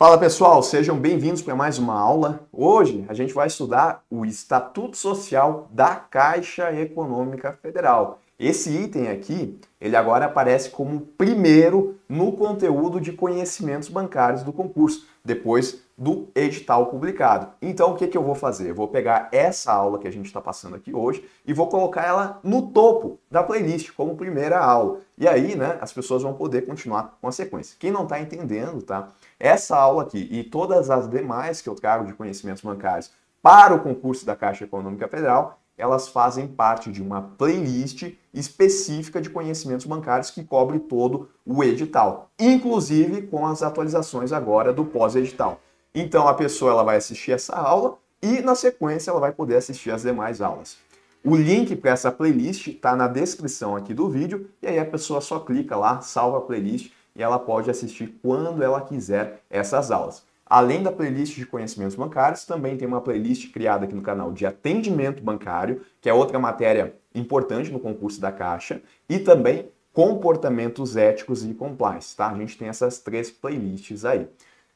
Fala pessoal, sejam bem-vindos para mais uma aula. Hoje a gente vai estudar o Estatuto Social da Caixa Econômica Federal. Esse item aqui, ele agora aparece como primeiro no conteúdo de conhecimentos bancários do concurso, depois do edital publicado. Então o que, que eu vou fazer? Eu vou pegar essa aula que a gente está passando aqui hoje e vou colocar ela no topo da playlist como primeira aula. E aí, né, as pessoas vão poder continuar com a sequência. Quem não está entendendo, tá? Essa aula aqui e todas as demais que eu trago de conhecimentos bancários para o concurso da Caixa Econômica Federal, elas fazem parte de uma playlist específica de conhecimentos bancários que cobre todo o edital, inclusive com as atualizações agora do pós-edital. Então a pessoa ela vai assistir essa aula e na sequência ela vai poder assistir as demais aulas. O link para essa playlist está na descrição aqui do vídeo e aí a pessoa só clica lá, salva a playlist e ela pode assistir quando ela quiser essas aulas. Além da playlist de conhecimentos bancários, também tem uma playlist criada aqui no canal de atendimento bancário, que é outra matéria importante no concurso da Caixa, e também comportamentos éticos e compliance, tá? A gente tem essas três playlists aí.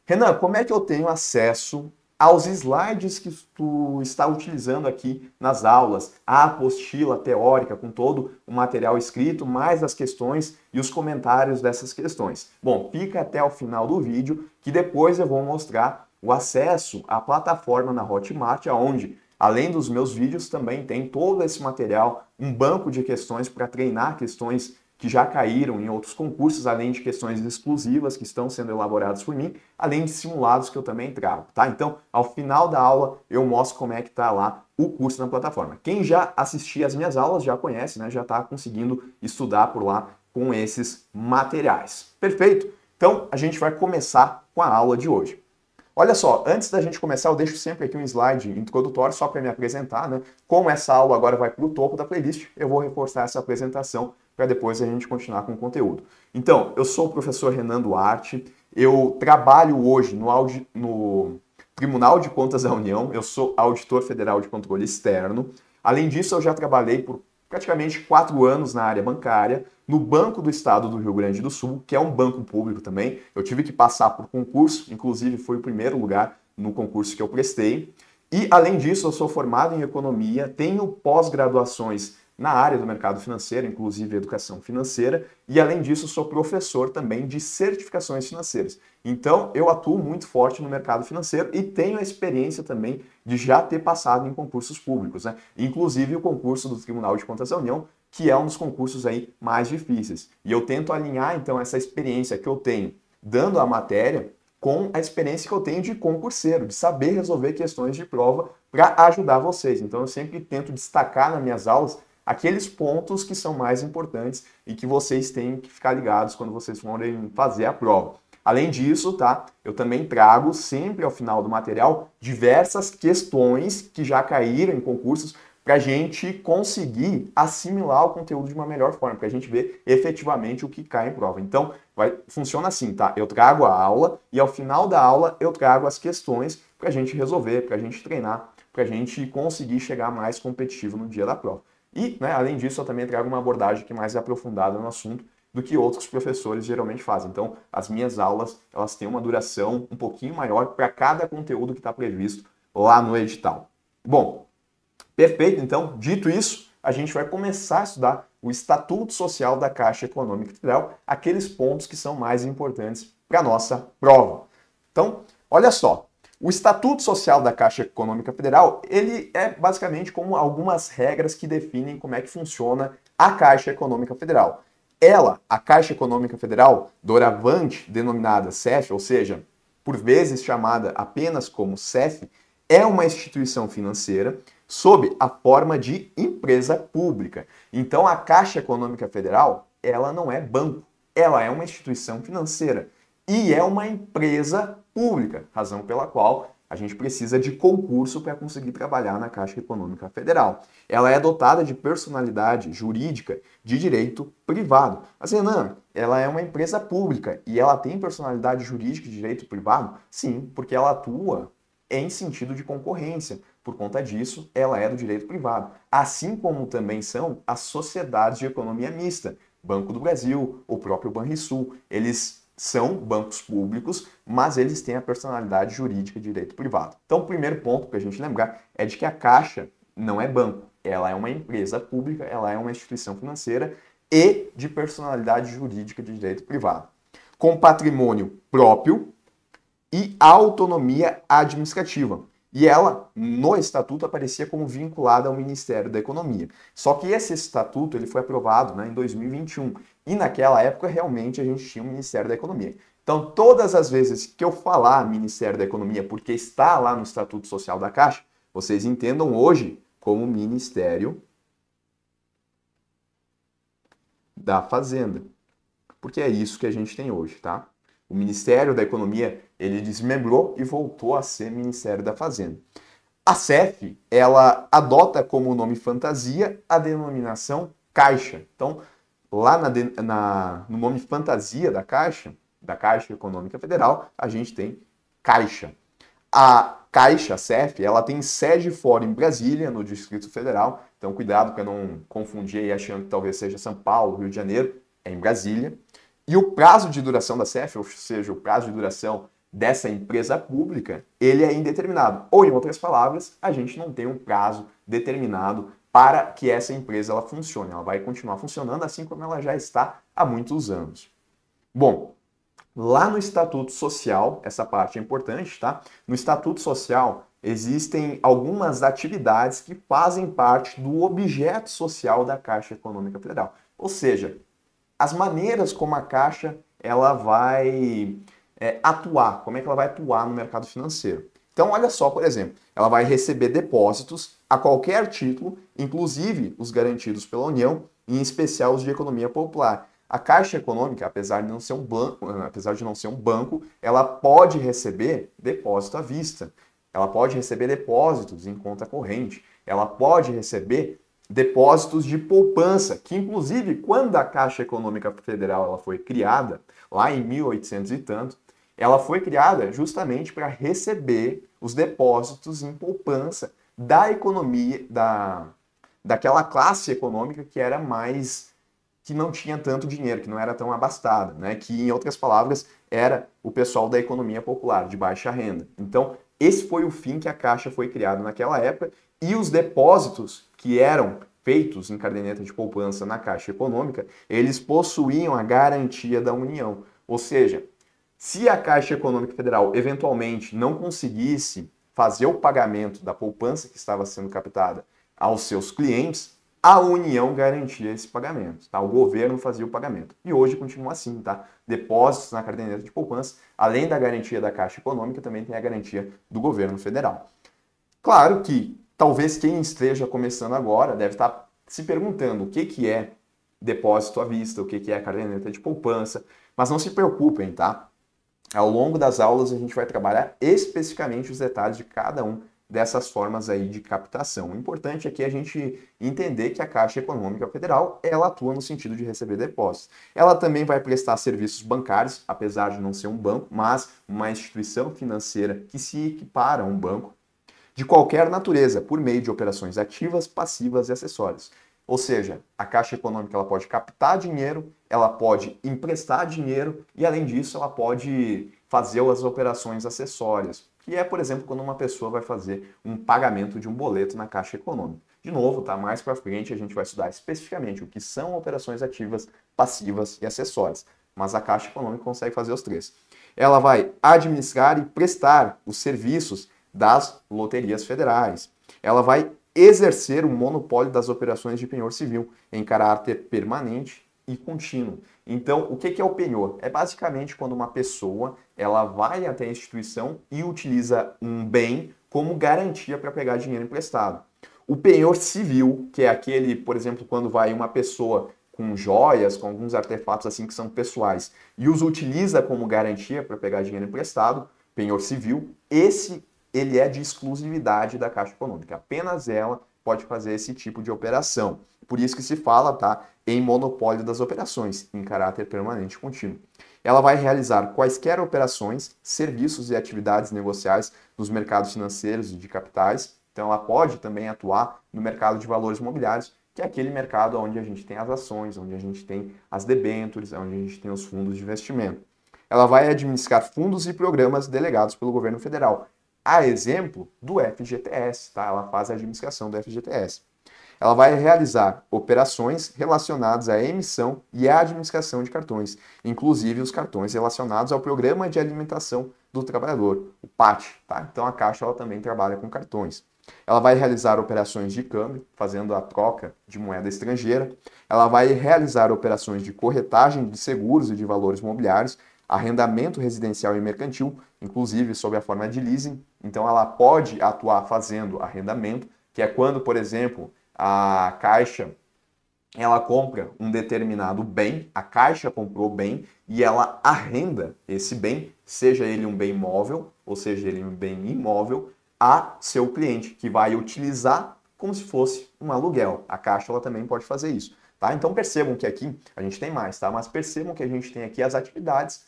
Renan, como é que eu tenho acesso aos slides que tu está utilizando aqui nas aulas, a apostila teórica com todo o material escrito, mais as questões e os comentários dessas questões. Bom, fica até o final do vídeo que depois eu vou mostrar o acesso à plataforma na Hotmart, aonde além dos meus vídeos também tem todo esse material, um banco de questões para treinar questões que já caíram em outros concursos, além de questões exclusivas que estão sendo elaboradas por mim, além de simulados que eu também trago, tá? Então, ao final da aula, eu mostro como é que tá lá o curso na plataforma. Quem já assistiu as minhas aulas já conhece, né? Já está conseguindo estudar por lá com esses materiais. Perfeito? Então, a gente vai começar com a aula de hoje. Olha só, antes da gente começar, eu deixo sempre aqui um slide introdutório só para me apresentar, né? Como essa aula agora vai para o topo da playlist, eu vou reforçar essa apresentação para depois a gente continuar com o conteúdo. Então, eu sou o professor Renan Duarte, eu trabalho hoje no, audi... no Tribunal de Contas da União, eu sou auditor federal de controle externo. Além disso, eu já trabalhei por praticamente quatro anos na área bancária, no Banco do Estado do Rio Grande do Sul, que é um banco público também. Eu tive que passar por concurso, inclusive foi o primeiro lugar no concurso que eu prestei. E, além disso, eu sou formado em economia, tenho pós-graduações na área do mercado financeiro, inclusive educação financeira, e além disso sou professor também de certificações financeiras. Então eu atuo muito forte no mercado financeiro e tenho a experiência também de já ter passado em concursos públicos, né? inclusive o concurso do Tribunal de Contas da União, que é um dos concursos aí mais difíceis. E eu tento alinhar então essa experiência que eu tenho dando a matéria com a experiência que eu tenho de concurseiro, de saber resolver questões de prova para ajudar vocês. Então eu sempre tento destacar nas minhas aulas aqueles pontos que são mais importantes e que vocês têm que ficar ligados quando vocês forem fazer a prova. Além disso, tá? Eu também trago sempre ao final do material diversas questões que já caíram em concursos para a gente conseguir assimilar o conteúdo de uma melhor forma, para a gente ver efetivamente o que cai em prova. Então, vai, funciona assim, tá? Eu trago a aula e ao final da aula eu trago as questões para a gente resolver, para a gente treinar, para a gente conseguir chegar mais competitivo no dia da prova. E, né, além disso, eu também trago uma abordagem que é mais é aprofundada no assunto do que outros professores geralmente fazem. Então, as minhas aulas, elas têm uma duração um pouquinho maior para cada conteúdo que está previsto lá no edital. Bom, perfeito. Então, dito isso, a gente vai começar a estudar o Estatuto Social da Caixa Econômica Federal, aqueles pontos que são mais importantes para a nossa prova. Então, olha só, o Estatuto Social da Caixa Econômica Federal, ele é basicamente como algumas regras que definem como é que funciona a Caixa Econômica Federal. Ela, a Caixa Econômica Federal, doravante denominada CEF, ou seja, por vezes chamada apenas como CEF, é uma instituição financeira sob a forma de empresa pública. Então a Caixa Econômica Federal, ela não é banco, ela é uma instituição financeira e é uma empresa pública, razão pela qual a gente precisa de concurso para conseguir trabalhar na Caixa Econômica Federal. Ela é dotada de personalidade jurídica de direito privado. A Renan, ela é uma empresa pública e ela tem personalidade jurídica de direito privado? Sim, porque ela atua em sentido de concorrência. Por conta disso, ela é do direito privado. Assim como também são as sociedades de economia mista, Banco do Brasil, o próprio Banrisul. Eles são bancos públicos, mas eles têm a personalidade jurídica de direito privado. Então, o primeiro ponto que a gente lembrar é de que a Caixa não é banco, ela é uma empresa pública, ela é uma instituição financeira e de personalidade jurídica de direito privado, com patrimônio próprio e autonomia administrativa. E ela, no estatuto, aparecia como vinculada ao Ministério da Economia. Só que esse estatuto ele foi aprovado né, em 2021. E naquela época, realmente, a gente tinha o Ministério da Economia. Então, todas as vezes que eu falar Ministério da Economia, porque está lá no Estatuto Social da Caixa, vocês entendam hoje como Ministério da Fazenda. Porque é isso que a gente tem hoje, tá? O Ministério da Economia, ele desmembrou e voltou a ser Ministério da Fazenda. A CEF, ela adota como nome fantasia a denominação Caixa. Então, lá na, na, no nome de fantasia da Caixa, da Caixa Econômica Federal, a gente tem Caixa. A Caixa, a CEF, ela tem sede fora em Brasília, no Distrito Federal, então cuidado para não confundir aí achando que talvez seja São Paulo, Rio de Janeiro, é em Brasília. E o prazo de duração da CEF, ou seja, o prazo de duração dessa empresa pública, ele é indeterminado. Ou, em outras palavras, a gente não tem um prazo determinado para que essa empresa ela funcione. Ela vai continuar funcionando assim como ela já está há muitos anos. Bom, lá no Estatuto Social, essa parte é importante, tá? No Estatuto Social existem algumas atividades que fazem parte do objeto social da Caixa Econômica Federal. Ou seja, as maneiras como a Caixa ela vai é, atuar, como é que ela vai atuar no mercado financeiro. Então, olha só, por exemplo, ela vai receber depósitos a qualquer título, inclusive os garantidos pela União, em especial os de economia popular. A Caixa Econômica, apesar de não ser um banco, eh, apesar de não ser um banco, ela pode receber depósito à vista. Ela pode receber depósitos em conta corrente. Ela pode receber depósitos de poupança, que inclusive quando a Caixa Econômica Federal ela foi criada, lá em 1800 e tanto, ela foi criada justamente para receber os depósitos em poupança da economia, da, daquela classe econômica que era mais que não tinha tanto dinheiro, que não era tão abastada, né? que, em outras palavras, era o pessoal da economia popular, de baixa renda. Então, esse foi o fim que a Caixa foi criada naquela época e os depósitos que eram feitos em caderneta de poupança na Caixa Econômica, eles possuíam a garantia da União. Ou seja, se a Caixa Econômica Federal eventualmente não conseguisse fazer o pagamento da poupança que estava sendo captada aos seus clientes, a União garantia esse pagamento, tá? O governo fazia o pagamento. E hoje continua assim, tá? Depósitos na carteira de poupança, além da garantia da Caixa Econômica, também tem a garantia do governo federal. Claro que talvez quem esteja começando agora deve estar se perguntando o que, que é depósito à vista, o que, que é a caderneta de poupança, mas não se preocupem, tá? Ao longo das aulas, a gente vai trabalhar especificamente os detalhes de cada um dessas formas aí de captação. O importante aqui é a gente entender que a Caixa Econômica Federal, ela atua no sentido de receber depósitos. Ela também vai prestar serviços bancários, apesar de não ser um banco, mas uma instituição financeira que se equipara a um banco, de qualquer natureza, por meio de operações ativas, passivas e acessórias. Ou seja, a Caixa Econômica ela pode captar dinheiro ela pode emprestar dinheiro e, além disso, ela pode fazer as operações acessórias, que é, por exemplo, quando uma pessoa vai fazer um pagamento de um boleto na Caixa Econômica. De novo, tá? Mais para frente a gente vai estudar especificamente o que são operações ativas, passivas e acessórias. Mas a Caixa Econômica consegue fazer os três. Ela vai administrar e prestar os serviços das loterias federais. Ela vai exercer o monopólio das operações de penhor civil em caráter permanente e contínuo. Então, o que é o penhor? É basicamente quando uma pessoa ela vai até a instituição e utiliza um bem como garantia para pegar dinheiro emprestado. O penhor civil, que é aquele, por exemplo, quando vai uma pessoa com joias, com alguns artefatos assim que são pessoais, e os utiliza como garantia para pegar dinheiro emprestado, penhor civil, esse ele é de exclusividade da Caixa Econômica. Apenas ela pode fazer esse tipo de operação. Por isso que se fala tá, em monopólio das operações, em caráter permanente contínuo. Ela vai realizar quaisquer operações, serviços e atividades negociais nos mercados financeiros e de capitais. Então, ela pode também atuar no mercado de valores imobiliários, que é aquele mercado onde a gente tem as ações, onde a gente tem as debêntures, onde a gente tem os fundos de investimento. Ela vai administrar fundos e programas delegados pelo governo federal a exemplo do FGTS, tá? Ela faz a administração do FGTS. Ela vai realizar operações relacionadas à emissão e à administração de cartões, inclusive os cartões relacionados ao Programa de Alimentação do Trabalhador, o PAT, tá? Então a Caixa ela também trabalha com cartões. Ela vai realizar operações de câmbio, fazendo a troca de moeda estrangeira. Ela vai realizar operações de corretagem de seguros e de valores mobiliários arrendamento residencial e mercantil, inclusive sob a forma de leasing. Então, ela pode atuar fazendo arrendamento, que é quando, por exemplo, a Caixa ela compra um determinado bem, a Caixa comprou bem e ela arrenda esse bem, seja ele um bem móvel ou seja ele um bem imóvel, a seu cliente que vai utilizar como se fosse um aluguel. A Caixa ela também pode fazer isso. Tá? Então percebam que aqui a gente tem mais, tá? mas percebam que a gente tem aqui as atividades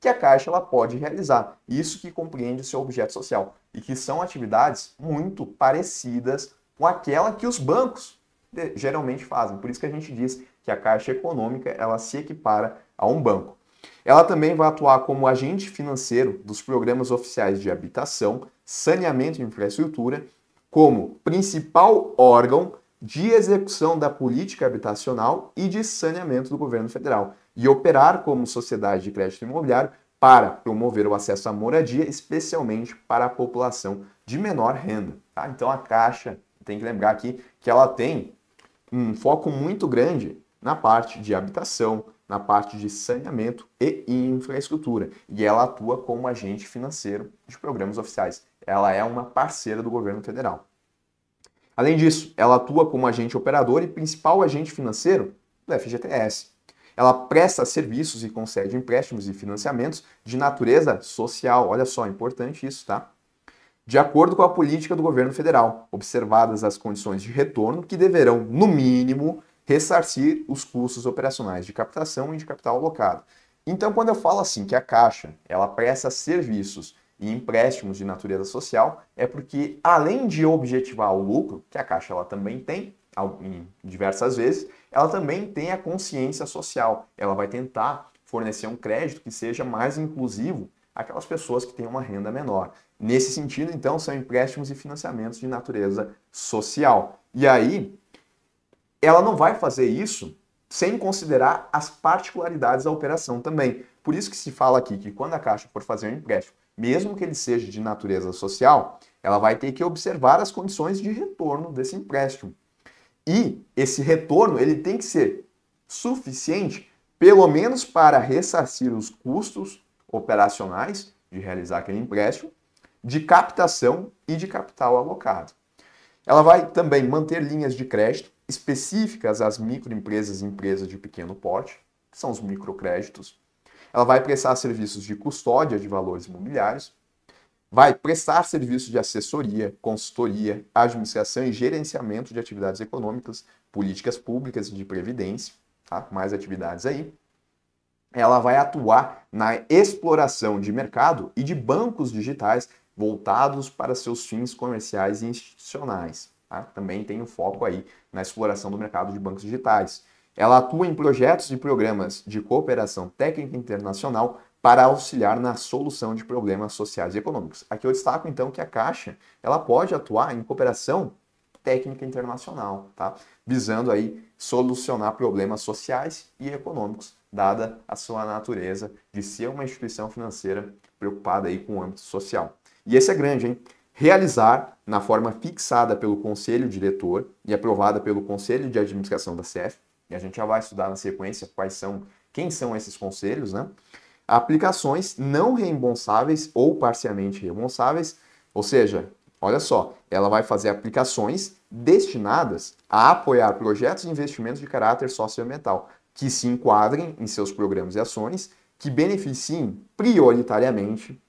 que a Caixa ela pode realizar. Isso que compreende o seu objeto social e que são atividades muito parecidas com aquela que os bancos geralmente fazem. Por isso que a gente diz que a Caixa Econômica ela se equipara a um banco. Ela também vai atuar como agente financeiro dos programas oficiais de habitação, saneamento e infraestrutura, como principal órgão de execução da política habitacional e de saneamento do governo federal e operar como sociedade de crédito imobiliário para promover o acesso à moradia, especialmente para a população de menor renda. Tá? Então a Caixa tem que lembrar aqui que ela tem um foco muito grande na parte de habitação, na parte de saneamento e infraestrutura. E ela atua como agente financeiro de programas oficiais. Ela é uma parceira do governo federal. Além disso, ela atua como agente operador e principal agente financeiro do FGTS. Ela presta serviços e concede empréstimos e financiamentos de natureza social. Olha só, importante isso, tá? De acordo com a política do governo federal, observadas as condições de retorno que deverão, no mínimo, ressarcir os custos operacionais de captação e de capital alocado. Então, quando eu falo assim que a Caixa, ela presta serviços e empréstimos de natureza social é porque, além de objetivar o lucro, que a Caixa ela também tem, diversas vezes, ela também tem a consciência social. Ela vai tentar fornecer um crédito que seja mais inclusivo àquelas pessoas que têm uma renda menor. Nesse sentido, então, são empréstimos e financiamentos de natureza social. E aí, ela não vai fazer isso sem considerar as particularidades da operação também. Por isso que se fala aqui que quando a Caixa for fazer um empréstimo, mesmo que ele seja de natureza social, ela vai ter que observar as condições de retorno desse empréstimo. E esse retorno ele tem que ser suficiente, pelo menos para ressarcir os custos operacionais de realizar aquele empréstimo, de captação e de capital alocado. Ela vai também manter linhas de crédito específicas às microempresas e empresas de pequeno porte, que são os microcréditos. Ela vai prestar serviços de custódia de valores imobiliários, vai prestar serviços de assessoria, consultoria, administração e gerenciamento de atividades econômicas, políticas públicas e de previdência, tá? mais atividades aí. Ela vai atuar na exploração de mercado e de bancos digitais voltados para seus fins comerciais e institucionais. Tá? Também tem um foco aí na exploração do mercado de bancos digitais. Ela atua em projetos e programas de cooperação técnica internacional para auxiliar na solução de problemas sociais e econômicos. Aqui eu destaco então que a Caixa ela pode atuar em cooperação técnica internacional, tá? visando aí solucionar problemas sociais e econômicos, dada a sua natureza de ser uma instituição financeira preocupada aí com o âmbito social. E esse é grande, hein? Realizar, na forma fixada pelo Conselho Diretor e aprovada pelo Conselho de Administração da CEF, e a gente já vai estudar na sequência quais são, quem são esses conselhos, né? aplicações não reembolsáveis ou parcialmente reembolsáveis, ou seja, olha só, ela vai fazer aplicações destinadas a apoiar projetos e investimentos de caráter socioambiental que se enquadrem em seus programas e ações que beneficiem prioritariamente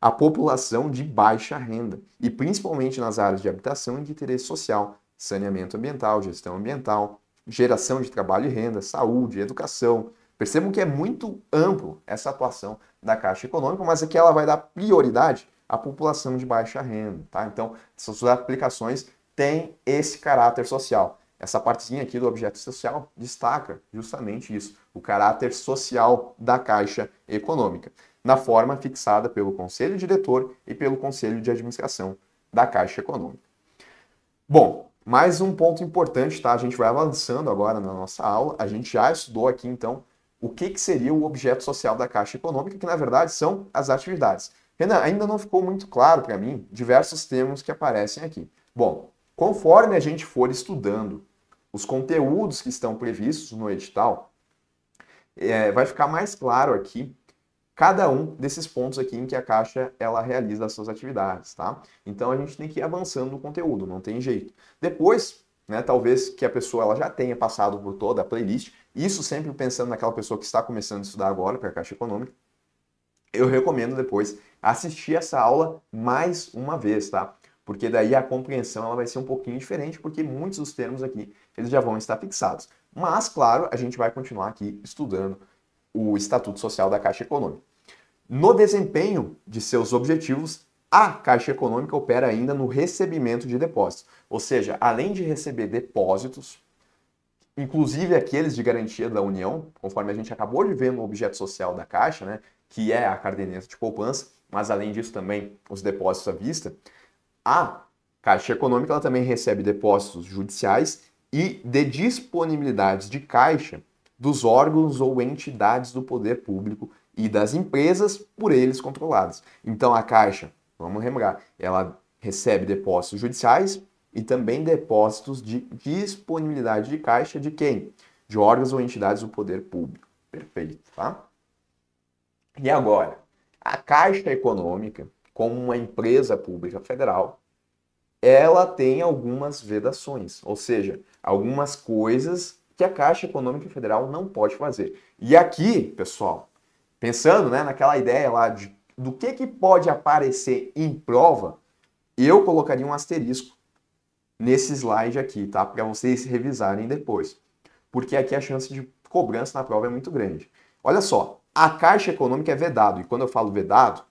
a população de baixa renda e principalmente nas áreas de habitação e de interesse social, saneamento ambiental, gestão ambiental, geração de trabalho e renda, saúde, educação, Percebam que é muito amplo essa atuação da Caixa Econômica, mas aqui ela vai dar prioridade à população de baixa renda, tá? Então, essas aplicações têm esse caráter social. Essa partezinha aqui do objeto social destaca justamente isso, o caráter social da Caixa Econômica, na forma fixada pelo Conselho Diretor e pelo Conselho de Administração da Caixa Econômica. Bom, mais um ponto importante, tá? A gente vai avançando agora na nossa aula. A gente já estudou aqui, então, o que, que seria o objeto social da Caixa Econômica, que na verdade são as atividades. Renan, ainda não ficou muito claro para mim diversos termos que aparecem aqui. Bom, conforme a gente for estudando os conteúdos que estão previstos no edital, é, vai ficar mais claro aqui cada um desses pontos aqui em que a Caixa ela realiza as suas atividades, tá? Então a gente tem que ir avançando no conteúdo, não tem jeito. Depois, né, talvez que a pessoa ela já tenha passado por toda a playlist, isso sempre pensando naquela pessoa que está começando a estudar agora para é a Caixa Econômica. Eu recomendo depois assistir essa aula mais uma vez, tá? Porque daí a compreensão ela vai ser um pouquinho diferente, porque muitos dos termos aqui eles já vão estar fixados. Mas, claro, a gente vai continuar aqui estudando o Estatuto Social da Caixa Econômica. No desempenho de seus objetivos, a Caixa Econômica opera ainda no recebimento de depósitos. Ou seja, além de receber depósitos inclusive aqueles de garantia da União, conforme a gente acabou de ver no objeto social da Caixa, né, que é a cardeneta de poupança, mas além disso também os depósitos à vista, a Caixa Econômica ela também recebe depósitos judiciais e de disponibilidades de caixa dos órgãos ou entidades do poder público e das empresas por eles controladas. Então a Caixa, vamos lembrar, ela recebe depósitos judiciais e também depósitos de disponibilidade de caixa de quem? De órgãos ou entidades do poder público. Perfeito, tá? E agora, a Caixa Econômica, como uma empresa pública federal, ela tem algumas vedações, ou seja, algumas coisas que a Caixa Econômica Federal não pode fazer. E aqui, pessoal, pensando né, naquela ideia lá de, do que, que pode aparecer em prova, eu colocaria um asterisco nesse slide aqui, tá? Para vocês revisarem depois. Porque aqui a chance de cobrança na prova é muito grande. Olha só, a Caixa Econômica é vedado. E quando eu falo vedado,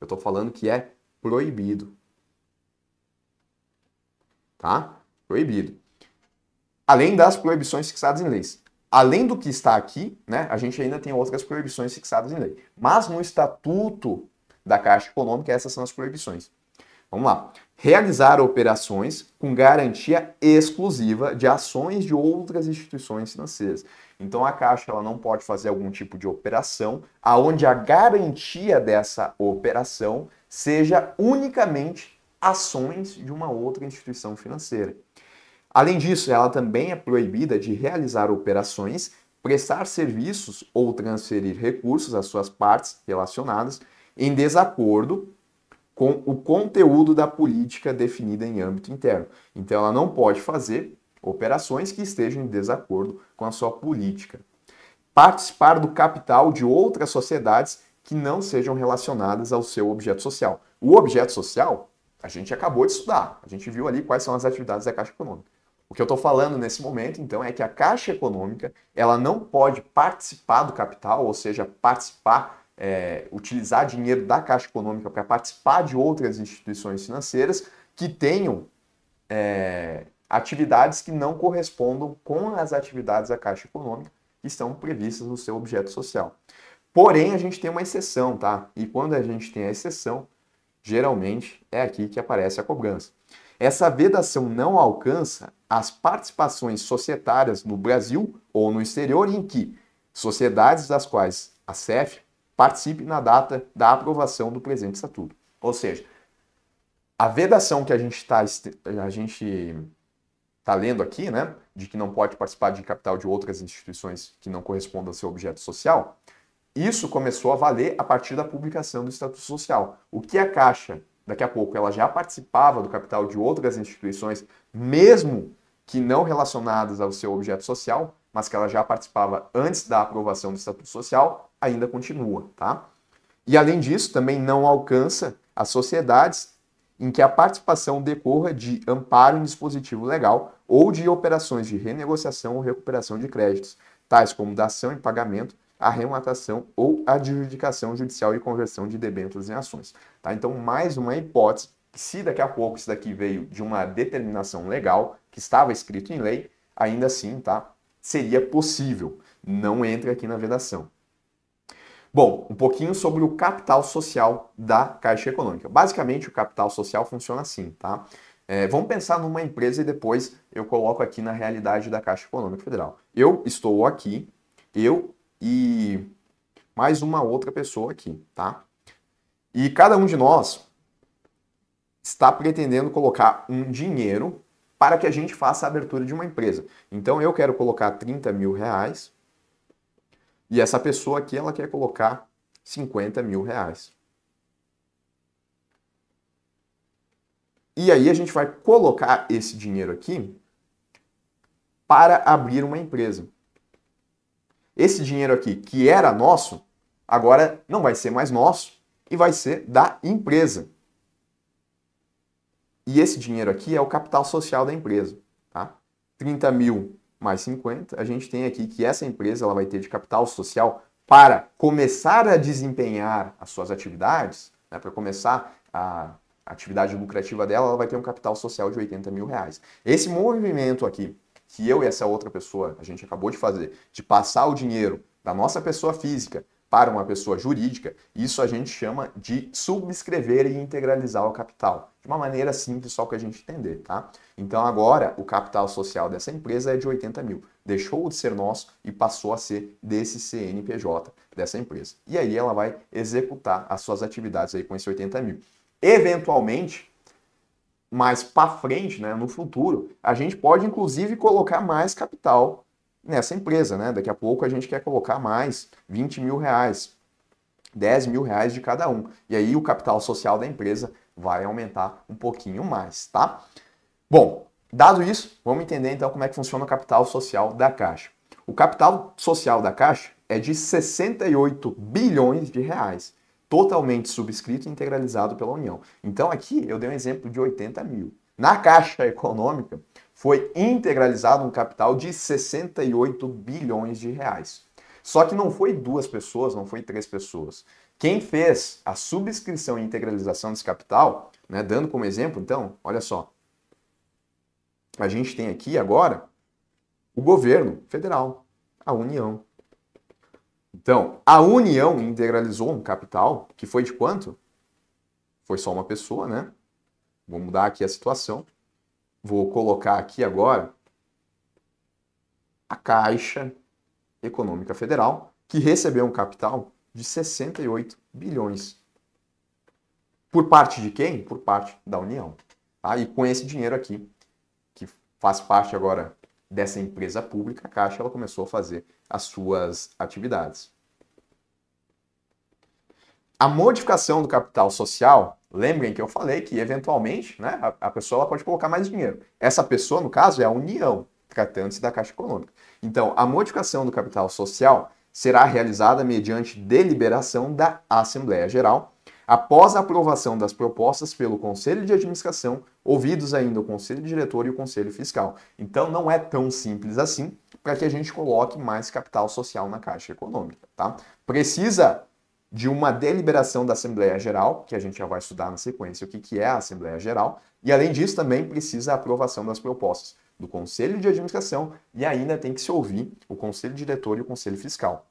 eu estou falando que é proibido. Tá? Proibido. Além das proibições fixadas em leis. Além do que está aqui, né, a gente ainda tem outras proibições fixadas em lei. Mas no estatuto da Caixa Econômica, essas são as proibições. Vamos lá realizar operações com garantia exclusiva de ações de outras instituições financeiras. Então a Caixa ela não pode fazer algum tipo de operação aonde a garantia dessa operação seja unicamente ações de uma outra instituição financeira. Além disso, ela também é proibida de realizar operações, prestar serviços ou transferir recursos às suas partes relacionadas em desacordo com o conteúdo da política definida em âmbito interno. Então, ela não pode fazer operações que estejam em desacordo com a sua política. Participar do capital de outras sociedades que não sejam relacionadas ao seu objeto social. O objeto social, a gente acabou de estudar, a gente viu ali quais são as atividades da Caixa Econômica. O que eu estou falando nesse momento, então, é que a Caixa Econômica ela não pode participar do capital, ou seja, participar é, utilizar dinheiro da Caixa Econômica para participar de outras instituições financeiras que tenham é, atividades que não correspondam com as atividades da Caixa Econômica que estão previstas no seu objeto social. Porém, a gente tem uma exceção, tá? E quando a gente tem a exceção, geralmente é aqui que aparece a cobrança. Essa vedação não alcança as participações societárias no Brasil ou no exterior em que sociedades das quais a CEF participe na data da aprovação do presente estatuto. Ou seja, a vedação que a gente tá está a gente tá lendo aqui, né, de que não pode participar de capital de outras instituições que não correspondam ao seu objeto social, isso começou a valer a partir da publicação do Estatuto Social. O que a Caixa, daqui a pouco, ela já participava do capital de outras instituições, mesmo que não relacionadas ao seu objeto social, mas que ela já participava antes da aprovação do Estatuto Social, ainda continua, tá? E além disso, também não alcança as sociedades em que a participação decorra de amparo em dispositivo legal ou de operações de renegociação ou recuperação de créditos, tais como dação em pagamento, arrematação ou adjudicação judicial e conversão de debêntures em ações. Tá? Então, mais uma hipótese se daqui a pouco isso daqui veio de uma determinação legal que estava escrito em lei, ainda assim, tá? Seria possível. Não entra aqui na vedação. Bom, um pouquinho sobre o capital social da Caixa Econômica. Basicamente, o capital social funciona assim, tá? É, vamos pensar numa empresa e depois eu coloco aqui na realidade da Caixa Econômica Federal. Eu estou aqui, eu e mais uma outra pessoa aqui, tá? E cada um de nós está pretendendo colocar um dinheiro para que a gente faça a abertura de uma empresa. Então eu quero colocar 30 mil reais e essa pessoa aqui, ela quer colocar 50 mil reais. E aí a gente vai colocar esse dinheiro aqui para abrir uma empresa. Esse dinheiro aqui, que era nosso, agora não vai ser mais nosso e vai ser da empresa. E esse dinheiro aqui é o capital social da empresa. Tá? 30 mil mais 50, a gente tem aqui que essa empresa ela vai ter de capital social para começar a desempenhar as suas atividades, né, para começar a atividade lucrativa dela, ela vai ter um capital social de 80 mil reais. Esse movimento aqui, que eu e essa outra pessoa, a gente acabou de fazer, de passar o dinheiro da nossa pessoa física para uma pessoa jurídica, isso a gente chama de subscrever e integralizar o capital. De uma maneira simples, só que a gente entender, tá? Então agora o capital social dessa empresa é de 80 mil. Deixou de ser nosso e passou a ser desse CNPJ dessa empresa. E aí ela vai executar as suas atividades aí com esses 80 mil. Eventualmente, mais para frente, né, no futuro, a gente pode inclusive colocar mais capital nessa empresa, né? Daqui a pouco a gente quer colocar mais 20 mil reais, 10 mil reais de cada um. E aí o capital social da empresa vai aumentar um pouquinho mais, tá? Bom, dado isso, vamos entender então como é que funciona o capital social da Caixa. O capital social da Caixa é de 68 bilhões de reais, totalmente subscrito e integralizado pela União. Então aqui eu dei um exemplo de 80 mil. Na Caixa Econômica, foi integralizado um capital de 68 bilhões de reais. Só que não foi duas pessoas, não foi três pessoas. Quem fez a subscrição e integralização desse capital, né, dando como exemplo, então, olha só. A gente tem aqui agora o governo federal, a União. Então, a União integralizou um capital que foi de quanto? Foi só uma pessoa, né? Vou mudar aqui a situação vou colocar aqui agora a Caixa Econômica Federal, que recebeu um capital de 68 bilhões. Por parte de quem? Por parte da União. Tá? E com esse dinheiro aqui, que faz parte agora dessa empresa pública, a Caixa ela começou a fazer as suas atividades. A modificação do capital social, lembrem que eu falei que eventualmente né, a, a pessoa pode colocar mais dinheiro. Essa pessoa, no caso, é a União, tratando-se da Caixa Econômica. Então, a modificação do capital social será realizada mediante deliberação da Assembleia Geral, após a aprovação das propostas pelo Conselho de Administração, ouvidos ainda o Conselho Diretor e o Conselho Fiscal. Então não é tão simples assim para que a gente coloque mais capital social na Caixa Econômica, tá? Precisa de uma deliberação da Assembleia Geral, que a gente já vai estudar na sequência o que, que é a Assembleia Geral, e além disso também precisa a aprovação das propostas do Conselho de Administração e ainda tem que se ouvir o Conselho Diretor e o Conselho Fiscal.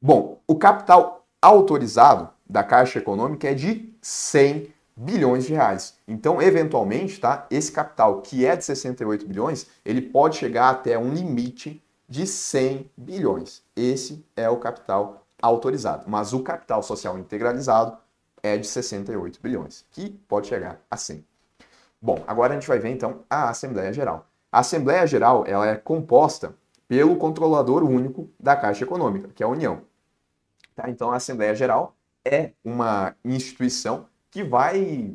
Bom, o capital autorizado da Caixa Econômica é de 100 bilhões de reais. Então, eventualmente, tá, esse capital que é de 68 bilhões, ele pode chegar até um limite de 100 bilhões. Esse é o capital autorizado. Mas o capital social integralizado é de 68 bilhões, que pode chegar a 100. Bom, agora a gente vai ver então a Assembleia Geral. A Assembleia Geral ela é composta pelo controlador único da Caixa Econômica, que é a União. Tá? Então a Assembleia Geral é uma instituição que vai.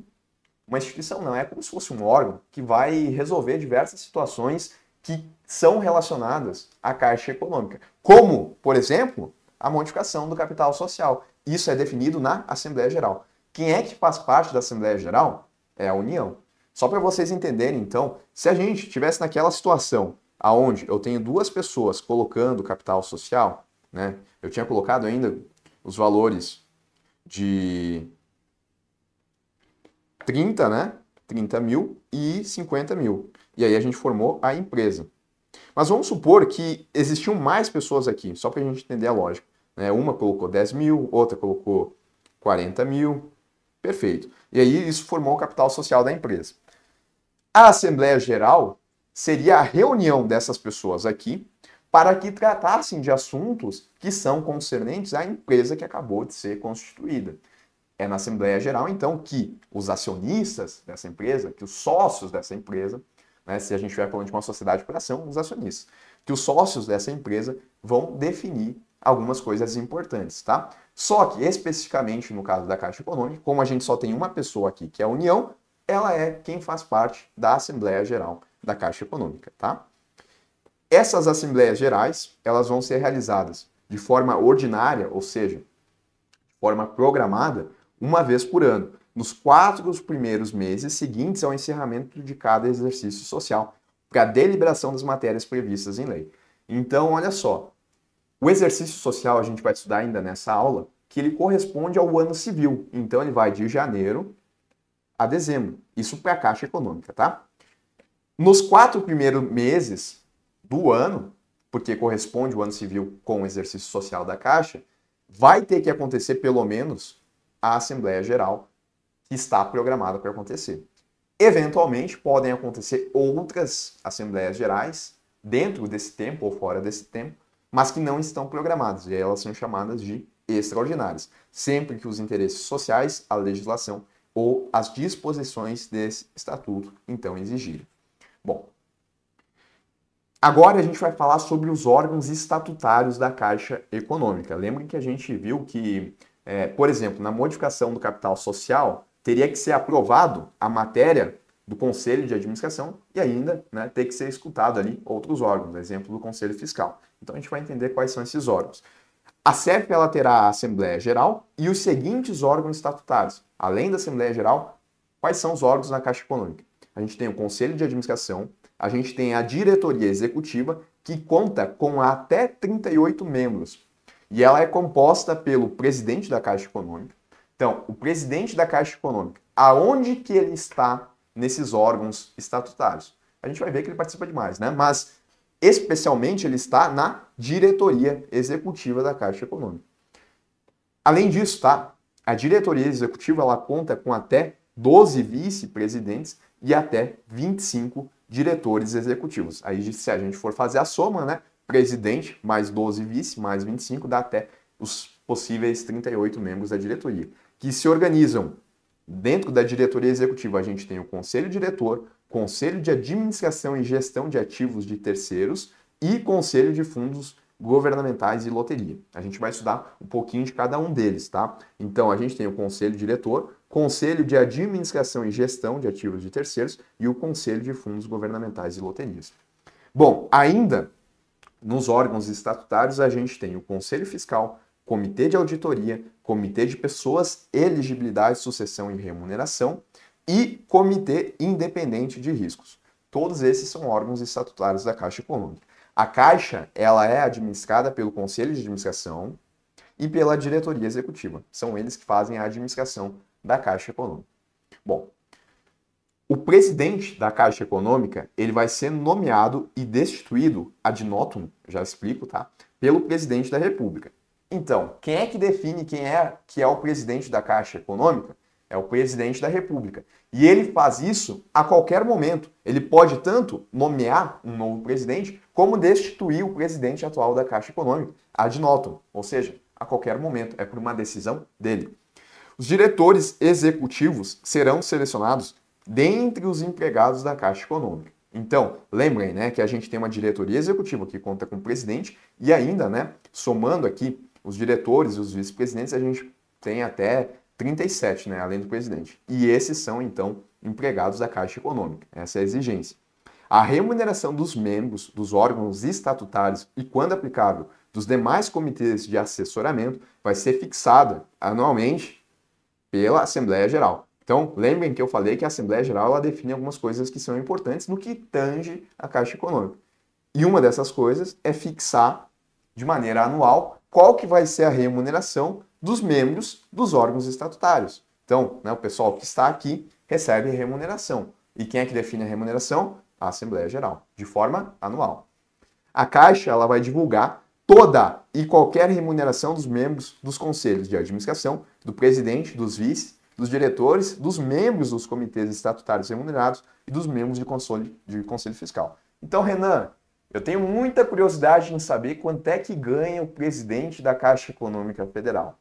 Uma instituição não, é como se fosse um órgão que vai resolver diversas situações que são relacionadas à Caixa Econômica. Como, por exemplo, a modificação do capital social. Isso é definido na Assembleia Geral. Quem é que faz parte da Assembleia Geral? É a União. Só para vocês entenderem, então, se a gente tivesse naquela situação aonde eu tenho duas pessoas colocando capital social, né? Eu tinha colocado ainda os valores de 30, né? 30 mil e 50 mil. E aí a gente formou a empresa. Mas vamos supor que existiam mais pessoas aqui, só para a gente entender a lógica. Né? Uma colocou 10 mil, outra colocou 40 mil. Perfeito. E aí isso formou o capital social da empresa. A Assembleia Geral seria a reunião dessas pessoas aqui para que tratassem de assuntos que são concernentes à empresa que acabou de ser constituída. É na Assembleia Geral, então, que os acionistas dessa empresa, que os sócios dessa empresa, né, se a gente estiver falando de uma sociedade por ação, os acionistas, que os sócios dessa empresa vão definir algumas coisas importantes, tá? Só que, especificamente no caso da Caixa Econômica, como a gente só tem uma pessoa aqui, que é a União, ela é quem faz parte da Assembleia Geral da Caixa Econômica, tá? Essas assembleias gerais, elas vão ser realizadas de forma ordinária, ou seja, de forma programada, uma vez por ano, nos quatro primeiros meses seguintes ao encerramento de cada exercício social, para a deliberação das matérias previstas em lei. Então, olha só, o exercício social a gente vai estudar ainda nessa aula, que ele corresponde ao ano civil. Então ele vai de janeiro a dezembro. Isso para é a Caixa Econômica, tá? Nos quatro primeiros meses do ano, porque corresponde o ano civil com o exercício social da Caixa, vai ter que acontecer pelo menos a Assembleia Geral que está programada para acontecer. Eventualmente podem acontecer outras Assembleias Gerais dentro desse tempo ou fora desse tempo, mas que não estão programadas, e elas são chamadas de extraordinárias, sempre que os interesses sociais, a legislação ou as disposições desse estatuto então exigirem. Bom, agora a gente vai falar sobre os órgãos estatutários da Caixa Econômica. Lembrem que a gente viu que, é, por exemplo, na modificação do capital social, teria que ser aprovado a matéria do conselho de administração e ainda né, ter que ser escutado ali outros órgãos, exemplo do conselho fiscal. Então a gente vai entender quais são esses órgãos. A CEF ela terá a Assembleia Geral e os seguintes órgãos estatutários. Além da Assembleia Geral, quais são os órgãos na Caixa Econômica? A gente tem o Conselho de Administração, a gente tem a Diretoria Executiva, que conta com até 38 membros. E ela é composta pelo presidente da Caixa Econômica. Então, o presidente da Caixa Econômica, aonde que ele está nesses órgãos estatutários. A gente vai ver que ele participa demais, né? Mas especialmente ele está na diretoria executiva da Caixa Econômica. Além disso, tá? A diretoria executiva ela conta com até 12 vice-presidentes e até 25 diretores executivos. Aí se a gente for fazer a soma, né? Presidente mais 12 vice mais 25 dá até os possíveis 38 membros da diretoria, que se organizam Dentro da diretoria executiva, a gente tem o conselho diretor, conselho de administração e gestão de ativos de terceiros e conselho de fundos governamentais e loteria. A gente vai estudar um pouquinho de cada um deles, tá? Então, a gente tem o conselho diretor, conselho de administração e gestão de ativos de terceiros e o conselho de fundos governamentais e loterias. Bom, ainda nos órgãos estatutários, a gente tem o conselho fiscal, comitê de auditoria, comitê de pessoas, elegibilidade, sucessão e remuneração e comitê independente de riscos. Todos esses são órgãos estatutários da Caixa Econômica. A Caixa, ela é administrada pelo Conselho de Administração e pela Diretoria Executiva. São eles que fazem a administração da Caixa Econômica. Bom, o presidente da Caixa Econômica, ele vai ser nomeado e destituído ad notum, já explico, tá? Pelo presidente da República. Então, quem é que define quem é que é o presidente da Caixa Econômica? É o presidente da República. E ele faz isso a qualquer momento. Ele pode tanto nomear um novo presidente, como destituir o presidente atual da Caixa Econômica, ad notum, ou seja, a qualquer momento, é por uma decisão dele. Os diretores executivos serão selecionados dentre os empregados da Caixa Econômica. Então, lembrem né, que a gente tem uma diretoria executiva que conta com o presidente e ainda, né, somando aqui os diretores e os vice-presidentes a gente tem até 37, né, além do presidente. E esses são, então, empregados da Caixa Econômica. Essa é a exigência. A remuneração dos membros dos órgãos estatutários e, quando aplicável, dos demais comitês de assessoramento vai ser fixada anualmente pela Assembleia Geral. Então, lembrem que eu falei que a Assembleia Geral ela define algumas coisas que são importantes no que tange a Caixa Econômica. E uma dessas coisas é fixar de maneira anual qual que vai ser a remuneração dos membros dos órgãos estatutários. Então, né, o pessoal que está aqui recebe remuneração. E quem é que define a remuneração? A Assembleia Geral, de forma anual. A Caixa ela vai divulgar toda e qualquer remuneração dos membros dos conselhos de administração, do presidente, dos vice, dos diretores, dos membros dos comitês estatutários remunerados e dos membros de conselho, de conselho fiscal. Então, Renan, eu tenho muita curiosidade em saber quanto é que ganha o presidente da Caixa Econômica Federal.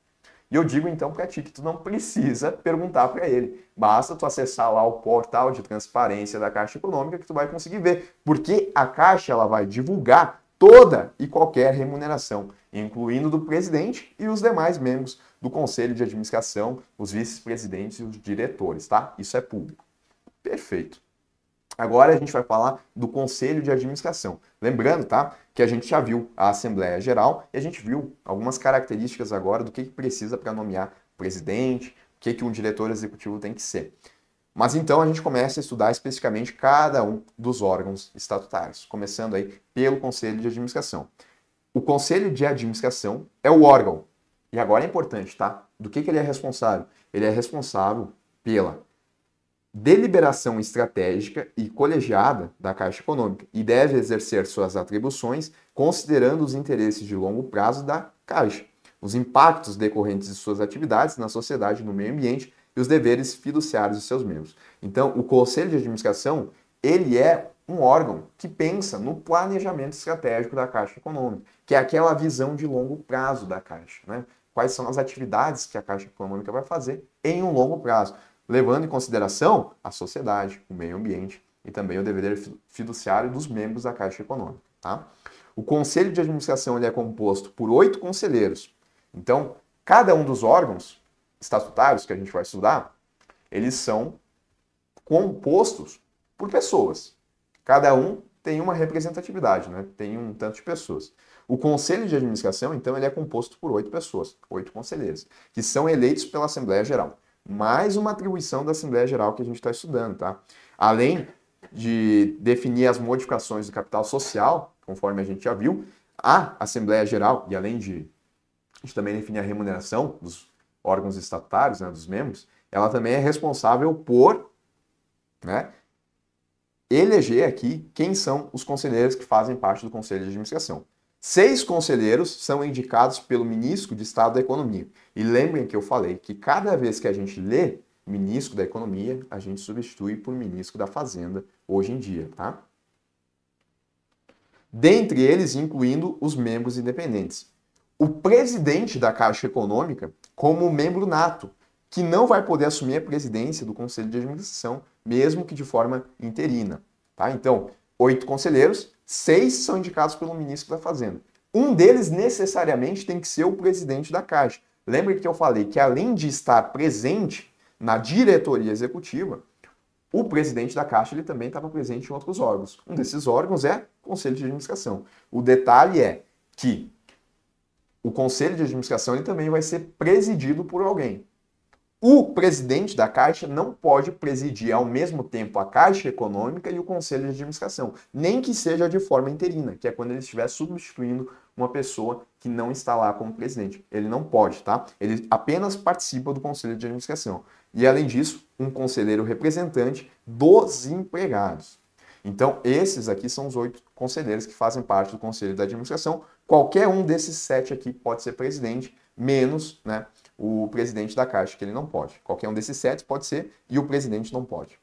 E eu digo então para ti que tu não precisa perguntar para ele. Basta tu acessar lá o portal de transparência da Caixa Econômica que tu vai conseguir ver, porque a Caixa ela vai divulgar toda e qualquer remuneração, incluindo do presidente e os demais membros do conselho de administração, os vice-presidentes e os diretores, tá? Isso é público. Perfeito. Agora a gente vai falar do Conselho de Administração. Lembrando, tá, que a gente já viu a Assembleia Geral e a gente viu algumas características agora do que, que precisa para nomear presidente, o que, que um diretor executivo tem que ser. Mas então a gente começa a estudar especificamente cada um dos órgãos estatutários, começando aí pelo Conselho de Administração. O Conselho de Administração é o órgão, e agora é importante, tá? Do que, que ele é responsável? Ele é responsável pela deliberação estratégica e colegiada da Caixa Econômica e deve exercer suas atribuições considerando os interesses de longo prazo da Caixa, os impactos decorrentes de suas atividades na sociedade e no meio ambiente e os deveres fiduciários de seus membros. Então, o Conselho de Administração, ele é um órgão que pensa no planejamento estratégico da Caixa Econômica, que é aquela visão de longo prazo da Caixa, né? Quais são as atividades que a Caixa Econômica vai fazer em um longo prazo levando em consideração a sociedade, o meio ambiente e também o dever fiduciário dos membros da Caixa Econômica. Tá? O Conselho de Administração ele é composto por oito conselheiros. Então, cada um dos órgãos estatutários que a gente vai estudar, eles são compostos por pessoas. Cada um tem uma representatividade, né? tem um tanto de pessoas. O Conselho de Administração, então, ele é composto por oito pessoas, oito conselheiros, que são eleitos pela Assembleia Geral mais uma atribuição da Assembleia Geral que a gente está estudando, tá? Além de definir as modificações do capital social, conforme a gente já viu, a Assembleia Geral, e além de, de também definir a remuneração dos órgãos estatutários, né, dos membros, ela também é responsável por né, eleger aqui quem são os conselheiros que fazem parte do Conselho de Administração. Seis conselheiros são indicados pelo ministro de Estado da Economia. E lembrem que eu falei que cada vez que a gente lê ministro da Economia, a gente substitui por ministro da Fazenda hoje em dia, tá? Dentre eles, incluindo os membros independentes. O presidente da Caixa Econômica, como membro nato, que não vai poder assumir a presidência do Conselho de Administração, mesmo que de forma interina, tá? Então, oito conselheiros, seis são indicados pelo ministro da Fazenda. Um deles necessariamente tem que ser o presidente da Caixa. Lembra que eu falei que além de estar presente na diretoria executiva, o presidente da Caixa ele também estava presente em outros órgãos. Um desses órgãos é o Conselho de Administração. O detalhe é que o Conselho de Administração ele também vai ser presidido por alguém. O presidente da Caixa não pode presidir ao mesmo tempo a Caixa Econômica e o Conselho de Administração, nem que seja de forma interina, que é quando ele estiver substituindo uma pessoa que não está lá como presidente. Ele não pode, tá? Ele apenas participa do Conselho de Administração. E além disso, um conselheiro representante dos empregados. Então, esses aqui são os oito conselheiros que fazem parte do Conselho de Administração. Qualquer um desses sete aqui pode ser presidente, menos, né? o presidente da Caixa, que ele não pode. Qualquer um desses sete pode ser e o presidente não pode.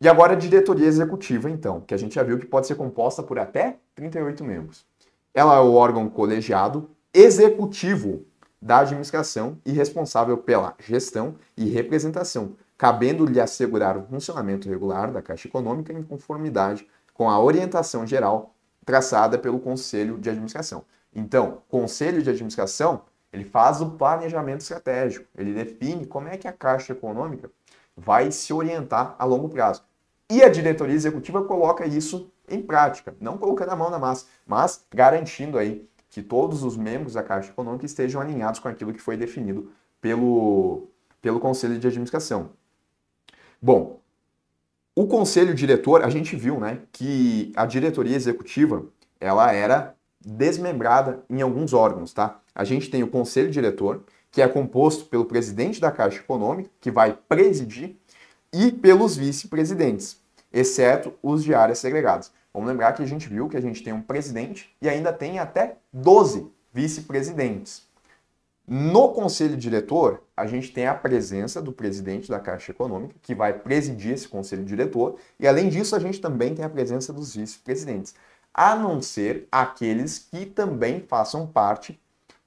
E agora a diretoria executiva, então, que a gente já viu que pode ser composta por até 38 membros. Ela é o órgão colegiado executivo da administração e responsável pela gestão e representação, cabendo-lhe assegurar o funcionamento regular da Caixa Econômica em conformidade com a orientação geral traçada pelo Conselho de Administração. Então, Conselho de Administração ele faz o planejamento estratégico, ele define como é que a Caixa Econômica vai se orientar a longo prazo. E a diretoria executiva coloca isso em prática, não colocando a mão na massa, mas garantindo aí que todos os membros da Caixa Econômica estejam alinhados com aquilo que foi definido pelo, pelo Conselho de Administração. Bom, o Conselho Diretor, a gente viu né, que a diretoria executiva ela era desmembrada em alguns órgãos, tá? A gente tem o conselho diretor, que é composto pelo presidente da Caixa Econômica, que vai presidir, e pelos vice-presidentes, exceto os de áreas segregadas. Vamos lembrar que a gente viu que a gente tem um presidente e ainda tem até 12 vice-presidentes. No conselho diretor, a gente tem a presença do presidente da Caixa Econômica, que vai presidir esse conselho diretor, e além disso, a gente também tem a presença dos vice-presidentes a não ser aqueles que também façam parte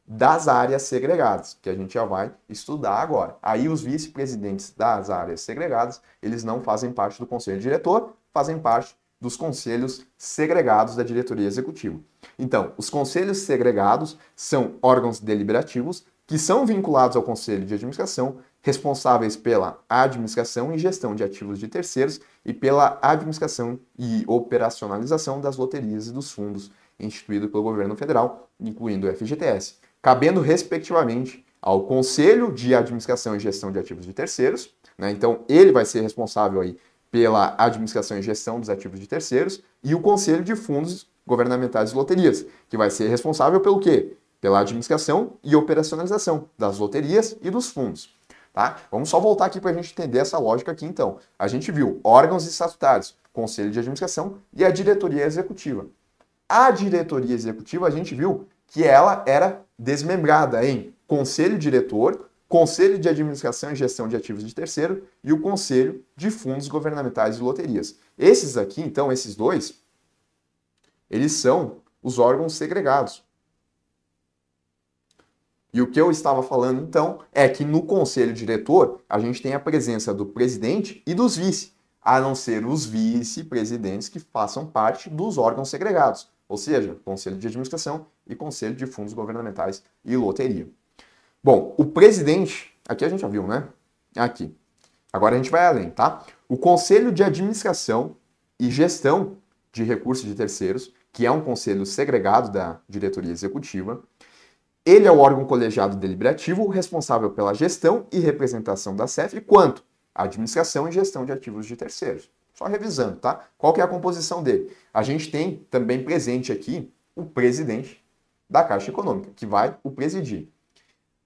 das áreas segregadas, que a gente já vai estudar agora. Aí os vice-presidentes das áreas segregadas, eles não fazem parte do conselho diretor, fazem parte dos conselhos segregados da diretoria executiva. Então, os conselhos segregados são órgãos deliberativos que são vinculados ao conselho de administração responsáveis pela administração e gestão de ativos de terceiros e pela administração e operacionalização das loterias e dos fundos instituídos pelo governo federal, incluindo o FGTS, cabendo respectivamente ao Conselho de Administração e Gestão de Ativos de Terceiros, né? Então, ele vai ser responsável aí pela administração e gestão dos ativos de terceiros e o Conselho de Fundos Governamentais e Loterias, que vai ser responsável pelo quê? Pela administração e operacionalização das loterias e dos fundos. Tá? Vamos só voltar aqui para a gente entender essa lógica aqui, então. A gente viu órgãos estatutários, conselho de administração e a diretoria executiva. A diretoria executiva, a gente viu que ela era desmembrada em conselho diretor, Conselho de Administração e Gestão de Ativos de Terceiro e o Conselho de Fundos Governamentais e Loterias. Esses aqui, então, esses dois, eles são os órgãos segregados. E o que eu estava falando então é que no conselho diretor a gente tem a presença do presidente e dos vice, a não ser os vice-presidentes que façam parte dos órgãos segregados, ou seja, conselho de administração e conselho de fundos governamentais e loteria. Bom, o presidente, aqui a gente já viu, né? Aqui. Agora a gente vai além, tá? O conselho de administração e gestão de recursos de terceiros, que é um conselho segregado da diretoria executiva, ele é o órgão colegiado deliberativo responsável pela gestão e representação da CEF quanto à administração e gestão de ativos de terceiros. Só revisando, tá? Qual que é a composição dele? A gente tem também presente aqui o presidente da Caixa Econômica, que vai o presidir.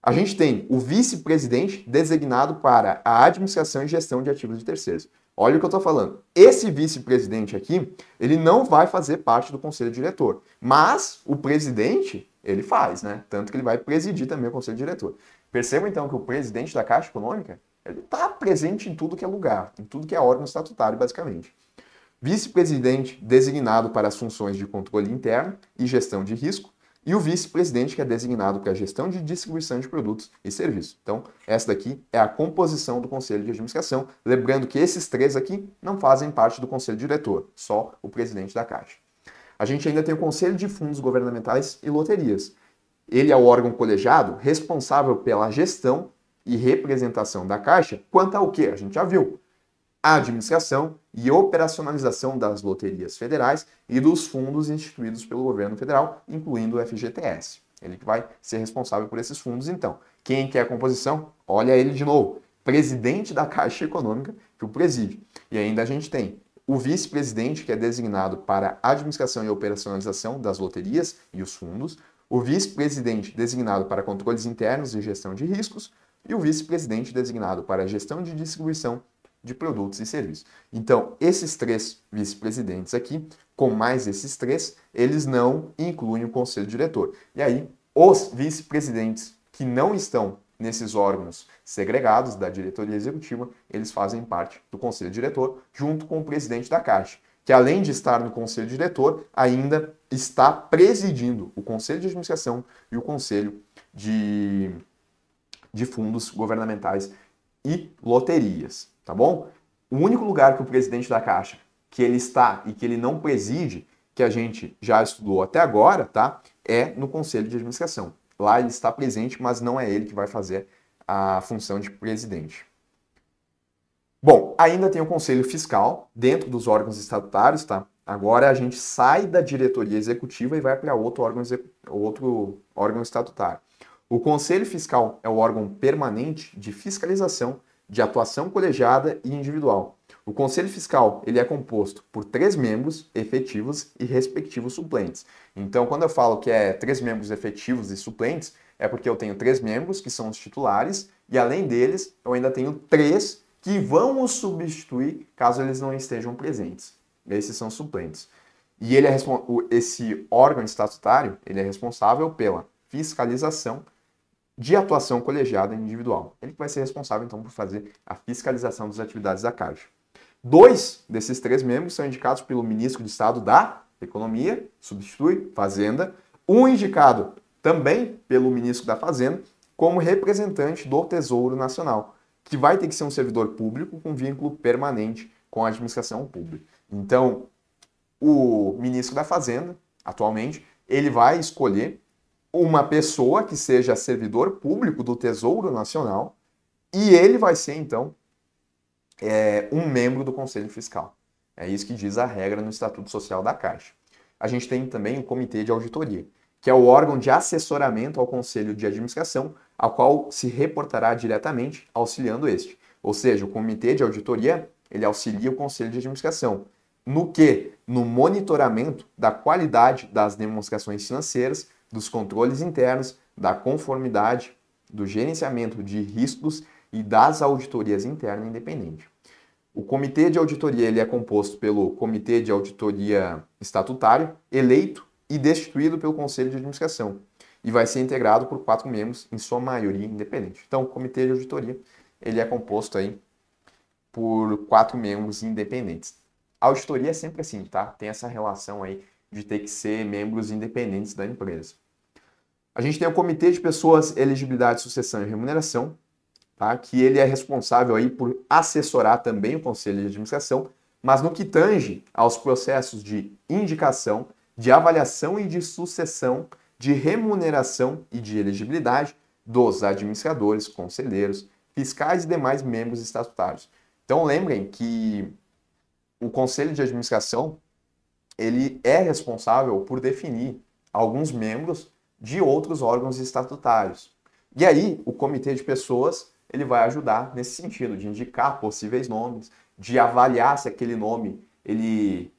A gente tem o vice-presidente designado para a administração e gestão de ativos de terceiros. Olha o que eu estou falando. Esse vice-presidente aqui, ele não vai fazer parte do conselho diretor, mas o presidente ele faz, né? Tanto que ele vai presidir também o conselho diretor. Perceba então que o presidente da Caixa Econômica ele está presente em tudo que é lugar, em tudo que é órgão estatutário, basicamente. Vice-presidente designado para as funções de controle interno e gestão de risco, e o vice-presidente que é designado para a gestão de distribuição de produtos e serviços. Então, essa daqui é a composição do conselho de administração, lembrando que esses três aqui não fazem parte do conselho diretor, só o presidente da Caixa. A gente ainda tem o Conselho de Fundos Governamentais e Loterias. Ele é o órgão colegiado responsável pela gestão e representação da Caixa quanto ao que a gente já viu, a administração e operacionalização das loterias federais e dos fundos instituídos pelo governo federal, incluindo o FGTS. Ele que vai ser responsável por esses fundos, então. Quem quer a composição? Olha ele de novo. Presidente da Caixa Econômica, que o preside. E ainda a gente tem o vice-presidente, que é designado para administração e operacionalização das loterias e os fundos, o vice-presidente designado para controles internos e gestão de riscos, e o vice-presidente designado para gestão de distribuição de produtos e serviços. Então, esses três vice-presidentes aqui, com mais esses três, eles não incluem o conselho diretor. E aí, os vice-presidentes que não estão Nesses órgãos segregados da diretoria executiva, eles fazem parte do conselho diretor, junto com o presidente da Caixa, que além de estar no conselho diretor, ainda está presidindo o conselho de administração e o conselho de, de fundos governamentais e loterias, tá bom? O único lugar que o presidente da Caixa, que ele está e que ele não preside, que a gente já estudou até agora, tá? É no conselho de administração. Lá ele está presente, mas não é ele que vai fazer a função de presidente. Bom, ainda tem o Conselho Fiscal dentro dos órgãos estatutários, tá? Agora a gente sai da diretoria executiva e vai para outro órgão, outro órgão estatutário. O Conselho Fiscal é o órgão permanente de fiscalização de atuação colegiada e individual. O Conselho Fiscal ele é composto por três membros efetivos e respectivos suplentes. Então, quando eu falo que é três membros efetivos e suplentes, é porque eu tenho três membros que são os titulares e além deles eu ainda tenho três que vão os substituir caso eles não estejam presentes. Esses são suplentes. E ele é esse órgão estatutário ele é responsável pela fiscalização de atuação colegiada individual. Ele vai ser responsável então por fazer a fiscalização das atividades da Caixa. Dois desses três membros são indicados pelo ministro de Estado da Economia, substitui Fazenda. Um indicado também pelo ministro da Fazenda como representante do Tesouro Nacional, que vai ter que ser um servidor público com vínculo permanente com a administração pública. Então, o ministro da Fazenda, atualmente, ele vai escolher uma pessoa que seja servidor público do Tesouro Nacional e ele vai ser, então, é, um membro do Conselho Fiscal. É isso que diz a regra no Estatuto Social da Caixa. A gente tem também o Comitê de Auditoria, que é o órgão de assessoramento ao Conselho de Administração, ao qual se reportará diretamente auxiliando este. Ou seja, o Comitê de Auditoria ele auxilia o Conselho de Administração. No que? No monitoramento da qualidade das demonstrações financeiras, dos controles internos, da conformidade, do gerenciamento de riscos e das auditorias interna independente. O comitê de auditoria ele é composto pelo comitê de auditoria estatutário, eleito e destituído pelo conselho de administração, e vai ser integrado por quatro membros, em sua maioria independente. Então, o comitê de auditoria ele é composto aí por quatro membros independentes. A auditoria é sempre assim, tá? Tem essa relação aí de ter que ser membros independentes da empresa. A gente tem o Comitê de Pessoas, Elegibilidade, Sucessão e Remuneração, tá? que ele é responsável aí por assessorar também o conselho de administração, mas no que tange aos processos de indicação, de avaliação e de sucessão, de remuneração e de elegibilidade dos administradores, conselheiros, fiscais e demais membros estatutários. Então lembrem que o conselho de administração ele é responsável por definir alguns membros de outros órgãos estatutários. E aí, o comitê de pessoas ele vai ajudar nesse sentido de indicar possíveis nomes, de avaliar se aquele nome ele,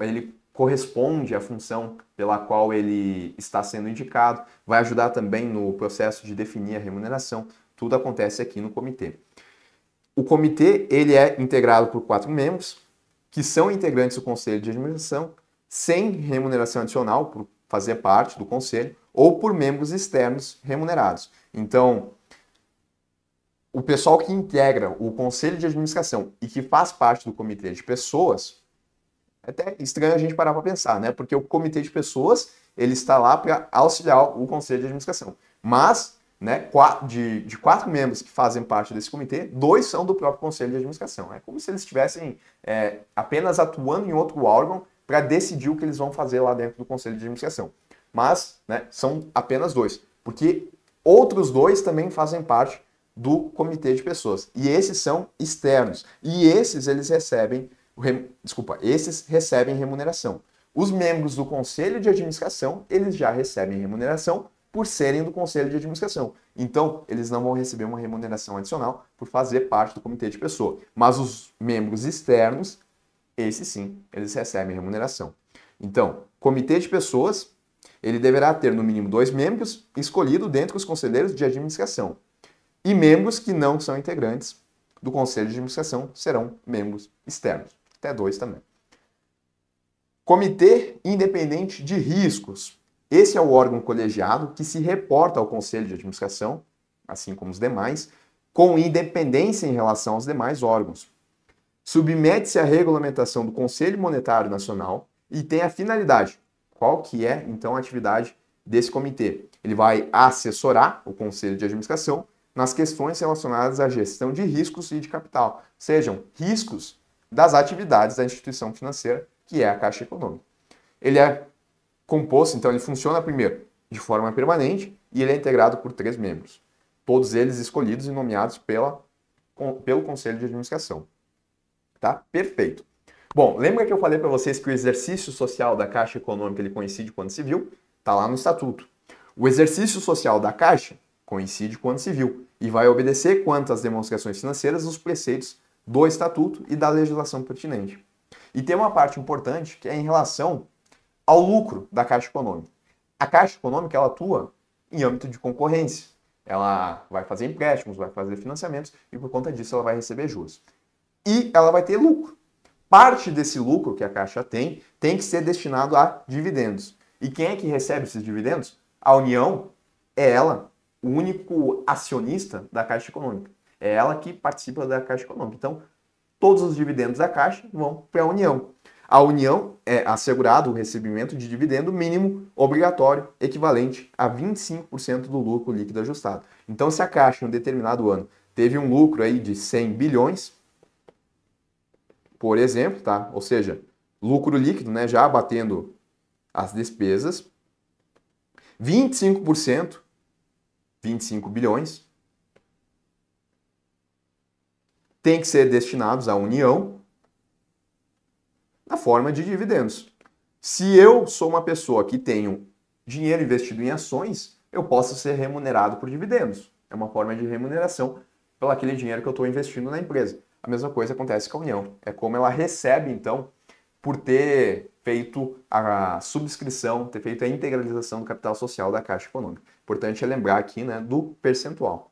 ele corresponde à função pela qual ele está sendo indicado, vai ajudar também no processo de definir a remuneração. Tudo acontece aqui no comitê. O comitê ele é integrado por quatro membros que são integrantes do conselho de administração sem remuneração adicional por fazer parte do conselho ou por membros externos remunerados. Então, o pessoal que integra o conselho de administração e que faz parte do comitê de pessoas, é até estranho a gente parar para pensar, né? Porque o comitê de pessoas ele está lá para auxiliar o conselho de administração. Mas, né, de, de quatro membros que fazem parte desse comitê, dois são do próprio conselho de administração. É como se eles estivessem é, apenas atuando em outro órgão para decidir o que eles vão fazer lá dentro do conselho de administração. Mas, né, são apenas dois, porque outros dois também fazem parte do comitê de pessoas. E esses são externos. E esses eles recebem, desculpa, esses recebem remuneração. Os membros do conselho de administração, eles já recebem remuneração por serem do conselho de administração. Então, eles não vão receber uma remuneração adicional por fazer parte do comitê de pessoa. Mas os membros externos, esses sim, eles recebem remuneração. Então, comitê de pessoas, ele deverá ter no mínimo dois membros escolhido dentro dos conselheiros de administração. E membros que não são integrantes do Conselho de Administração serão membros externos, até dois também. Comitê Independente de Riscos. Esse é o órgão colegiado que se reporta ao Conselho de Administração, assim como os demais, com independência em relação aos demais órgãos. Submete-se à regulamentação do Conselho Monetário Nacional e tem a finalidade. Qual que é, então, a atividade desse comitê? Ele vai assessorar o Conselho de Administração nas questões relacionadas à gestão de riscos e de capital, sejam riscos das atividades da instituição financeira, que é a Caixa Econômica. Ele é composto, então, ele funciona primeiro de forma permanente e ele é integrado por três membros, todos eles escolhidos e nomeados pela, com, pelo Conselho de Administração. Tá? Perfeito. Bom, lembra que eu falei para vocês que o exercício social da Caixa Econômica ele coincide o se civil, Está lá no Estatuto. O exercício social da Caixa coincide com o ano civil, e vai obedecer quanto às demonstrações financeiras os preceitos do estatuto e da legislação pertinente. E tem uma parte importante que é em relação ao lucro da Caixa Econômica. A Caixa Econômica ela atua em âmbito de concorrência. Ela vai fazer empréstimos, vai fazer financiamentos e por conta disso ela vai receber juros. E ela vai ter lucro. Parte desse lucro que a Caixa tem tem que ser destinado a dividendos. E quem é que recebe esses dividendos? A União é ela o único acionista da Caixa Econômica. É ela que participa da Caixa Econômica. Então, todos os dividendos da Caixa vão para a União. A União é assegurado o recebimento de dividendo mínimo obrigatório, equivalente a 25% do lucro líquido ajustado. Então, se a Caixa, em um determinado ano, teve um lucro aí de 100 bilhões, por exemplo, tá? Ou seja, lucro líquido, né, já batendo as despesas, 25% 25 bilhões, tem que ser destinados à União na forma de dividendos. Se eu sou uma pessoa que tenho dinheiro investido em ações, eu posso ser remunerado por dividendos. É uma forma de remuneração pelo aquele dinheiro que eu estou investindo na empresa. A mesma coisa acontece com a União. É como ela recebe, então, por ter feito a subscrição, ter feito a integralização do capital social da Caixa Econômica. Importante é lembrar aqui né, do percentual.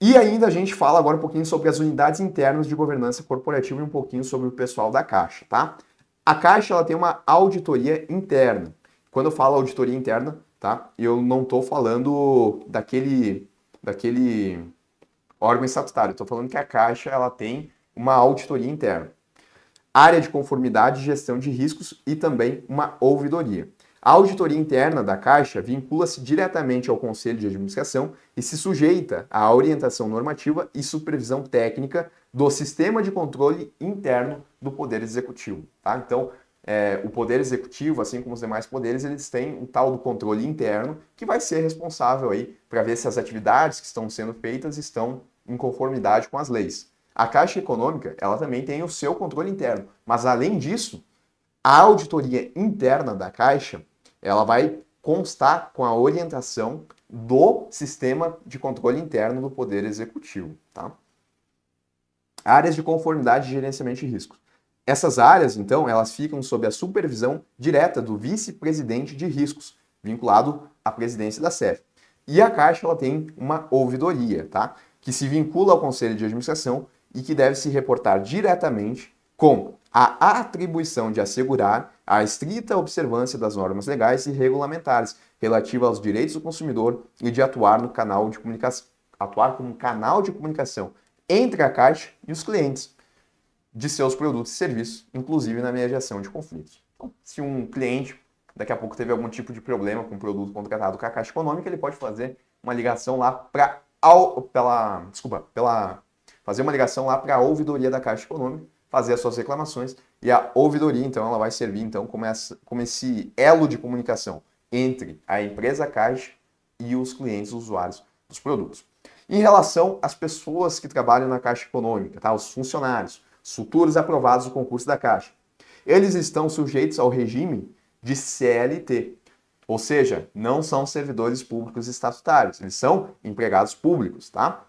E ainda a gente fala agora um pouquinho sobre as unidades internas de governança corporativa e um pouquinho sobre o pessoal da Caixa, tá? A Caixa ela tem uma auditoria interna. Quando eu falo auditoria interna, tá? Eu não estou falando daquele daquele órgão estatutário. Estou falando que a Caixa ela tem uma auditoria interna, área de conformidade, gestão de riscos e também uma ouvidoria. A auditoria interna da Caixa vincula-se diretamente ao Conselho de Administração e se sujeita à orientação normativa e supervisão técnica do sistema de controle interno do Poder Executivo. Tá? Então, é, o Poder Executivo, assim como os demais poderes, eles têm um tal do controle interno que vai ser responsável aí para ver se as atividades que estão sendo feitas estão em conformidade com as leis. A Caixa Econômica, ela também tem o seu controle interno, mas além disso, a auditoria interna da Caixa ela vai constar com a orientação do sistema de controle interno do Poder Executivo. Tá? Áreas de conformidade, e gerenciamento de riscos. Essas áreas, então, elas ficam sob a supervisão direta do vice-presidente de riscos, vinculado à presidência da SEF. E a Caixa ela tem uma ouvidoria, tá? que se vincula ao Conselho de Administração e que deve se reportar diretamente com a atribuição de assegurar a estrita observância das normas legais e regulamentares relativas aos direitos do consumidor e de atuar no canal de comunicação, atuar como canal de comunicação entre a Caixa e os clientes de seus produtos e serviços, inclusive na mediação de conflitos. Então, se um cliente daqui a pouco teve algum tipo de problema com o produto contratado com a Caixa Econômica, ele pode fazer uma ligação lá para pela, desculpa, pela fazer uma ligação lá para a ouvidoria da Caixa Econômica fazer as suas reclamações e a ouvidoria, então, ela vai servir então como, essa, como esse elo de comunicação entre a empresa caixa e os clientes, os usuários dos produtos. Em relação às pessoas que trabalham na Caixa Econômica, tá? os funcionários, os futuros aprovados do concurso da Caixa, eles estão sujeitos ao regime de CLT, ou seja, não são servidores públicos estatutários, eles são empregados públicos, tá?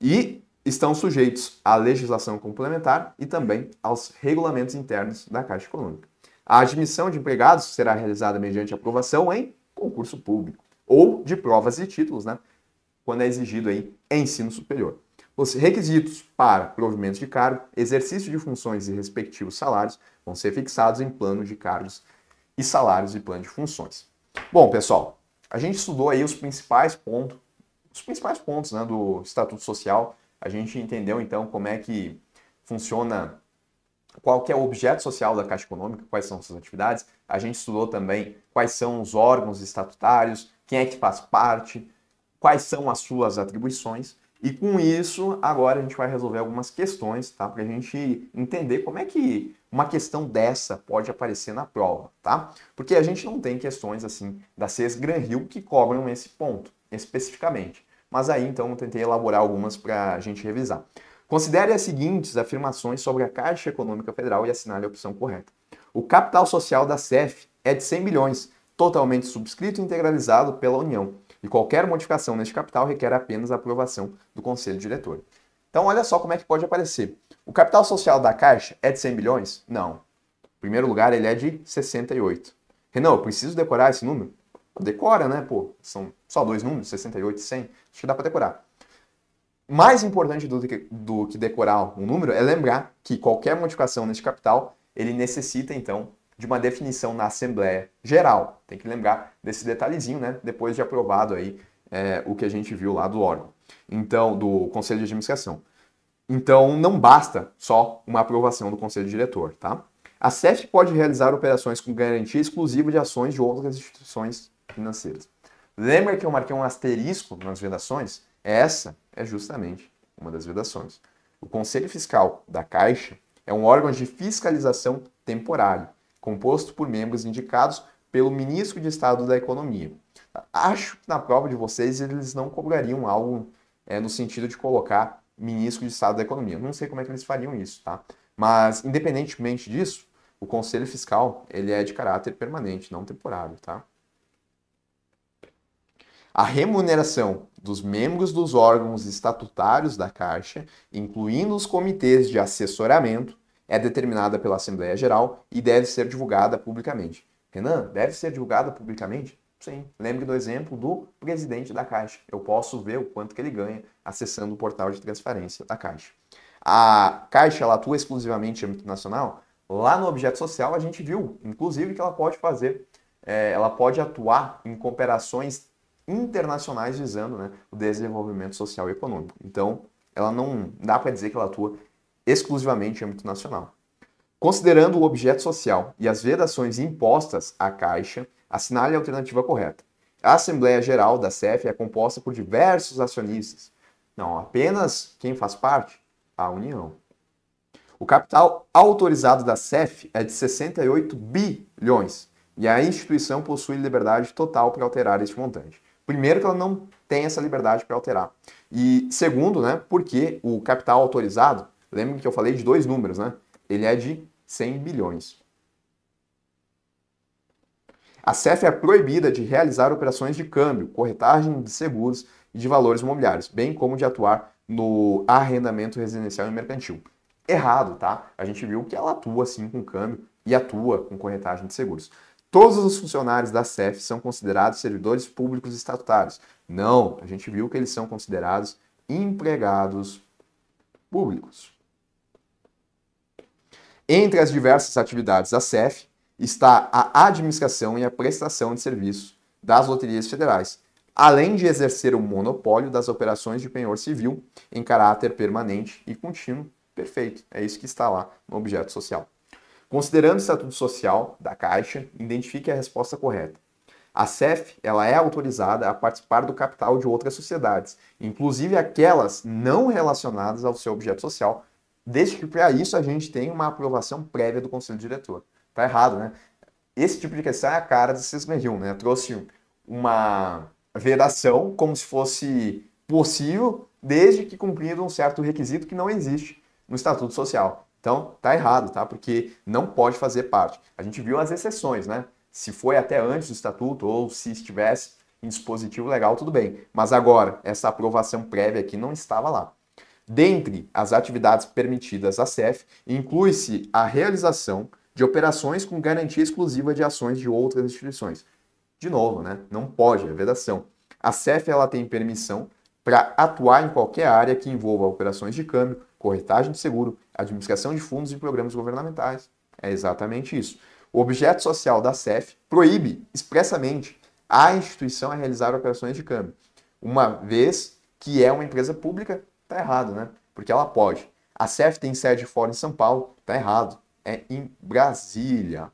E estão sujeitos à legislação complementar e também aos regulamentos internos da Caixa Econômica. A admissão de empregados será realizada mediante aprovação em concurso público ou de provas e títulos, né? Quando é exigido aí ensino superior. Os requisitos para provimento de cargo, exercício de funções e respectivos salários vão ser fixados em plano de cargos e salários e plano de funções. Bom, pessoal, a gente estudou aí os principais pontos, os principais pontos né, do Estatuto Social a gente entendeu então como é que funciona, qual que é o objeto social da Caixa Econômica, quais são suas atividades. A gente estudou também quais são os órgãos estatutários, quem é que faz parte, quais são as suas atribuições. E com isso, agora a gente vai resolver algumas questões, tá? Para a gente entender como é que uma questão dessa pode aparecer na prova, tá? Porque a gente não tem questões assim da CES Gran Rio que cobram esse ponto especificamente. Mas aí então eu tentei elaborar algumas para a gente revisar. Considere as seguintes afirmações sobre a Caixa Econômica Federal e assinale a opção correta. O capital social da CEF é de 100 bilhões, totalmente subscrito e integralizado pela União, e qualquer modificação neste capital requer apenas a aprovação do Conselho Diretor. Então olha só como é que pode aparecer. O capital social da Caixa é de 100 bilhões? Não. Em primeiro lugar, ele é de 68. Renan, eu preciso decorar esse número? Decora, né? Pô, são só dois números, 68 e 100. Acho que dá para decorar. Mais importante do que, do que decorar um número é lembrar que qualquer modificação nesse capital, ele necessita, então, de uma definição na Assembleia Geral. Tem que lembrar desse detalhezinho, né? Depois de aprovado aí é, o que a gente viu lá do órgão. Então, do Conselho de Administração. Então, não basta só uma aprovação do Conselho Diretor, tá? A SEF pode realizar operações com garantia exclusiva de ações de outras instituições financeiras. Lembra que eu marquei um asterisco nas vedações? Essa é justamente uma das vedações. O Conselho Fiscal da Caixa é um órgão de fiscalização temporário, composto por membros indicados pelo ministro de Estado da Economia. Acho que na prova de vocês eles não cobrariam algo é, no sentido de colocar ministro de Estado da Economia. Não sei como é que eles fariam isso, tá? Mas, independentemente disso, o Conselho Fiscal ele é de caráter permanente, não temporário, tá? A remuneração dos membros dos órgãos estatutários da Caixa, incluindo os comitês de assessoramento, é determinada pela Assembleia Geral e deve ser divulgada publicamente. Renan, deve ser divulgada publicamente? Sim. Lembre do exemplo do presidente da Caixa. Eu posso ver o quanto que ele ganha acessando o portal de transferência da Caixa. A Caixa ela atua exclusivamente em âmbito nacional? Lá no objeto social a gente viu, inclusive, que ela pode fazer, é, ela pode atuar em cooperações internacionais visando né, o desenvolvimento social e econômico. Então, ela não dá para dizer que ela atua exclusivamente em âmbito nacional. Considerando o objeto social e as vedações impostas à Caixa, assinale a alternativa correta. A Assembleia Geral da CEF é composta por diversos acionistas. Não, apenas quem faz parte? A União. O capital autorizado da CEF é de 68 bilhões e a instituição possui liberdade total para alterar este montante. Primeiro, que ela não tem essa liberdade para alterar. E segundo, né, porque o capital autorizado, lembrem que eu falei de dois números, né? Ele é de 100 bilhões. A CEF é proibida de realizar operações de câmbio, corretagem de seguros e de valores imobiliários, bem como de atuar no arrendamento residencial e mercantil. Errado, tá? A gente viu que ela atua sim com câmbio e atua com corretagem de seguros todos os funcionários da CEF são considerados servidores públicos estatutários. Não, a gente viu que eles são considerados empregados públicos. Entre as diversas atividades da CEF está a administração e a prestação de serviços das loterias federais, além de exercer o monopólio das operações de penhor civil em caráter permanente e contínuo. Perfeito, é isso que está lá no objeto social. Considerando o estatuto social da Caixa, identifique a resposta correta. A CEF ela é autorizada a participar do capital de outras sociedades, inclusive aquelas não relacionadas ao seu objeto social, desde que para isso a gente tenha uma aprovação prévia do conselho diretor. Tá errado, né? Esse tipo de questão é a cara de Cismerium, né? Trouxe uma vedação como se fosse possível desde que cumprido um certo requisito que não existe no estatuto social. Então, tá errado, tá? Porque não pode fazer parte. A gente viu as exceções, né? Se foi até antes do estatuto ou se estivesse em dispositivo legal, tudo bem. Mas agora, essa aprovação prévia aqui não estava lá. Dentre as atividades permitidas à CEF, inclui-se a realização de operações com garantia exclusiva de ações de outras instituições. De novo, né? Não pode, é vedação. A CEF ela tem permissão para atuar em qualquer área que envolva operações de câmbio, corretagem de seguro, Administração de fundos e programas governamentais. É exatamente isso. O objeto social da CEF proíbe expressamente a instituição a realizar operações de câmbio. Uma vez que é uma empresa pública, tá errado, né? Porque ela pode. A CEF tem sede fora em São Paulo, tá errado. É em Brasília.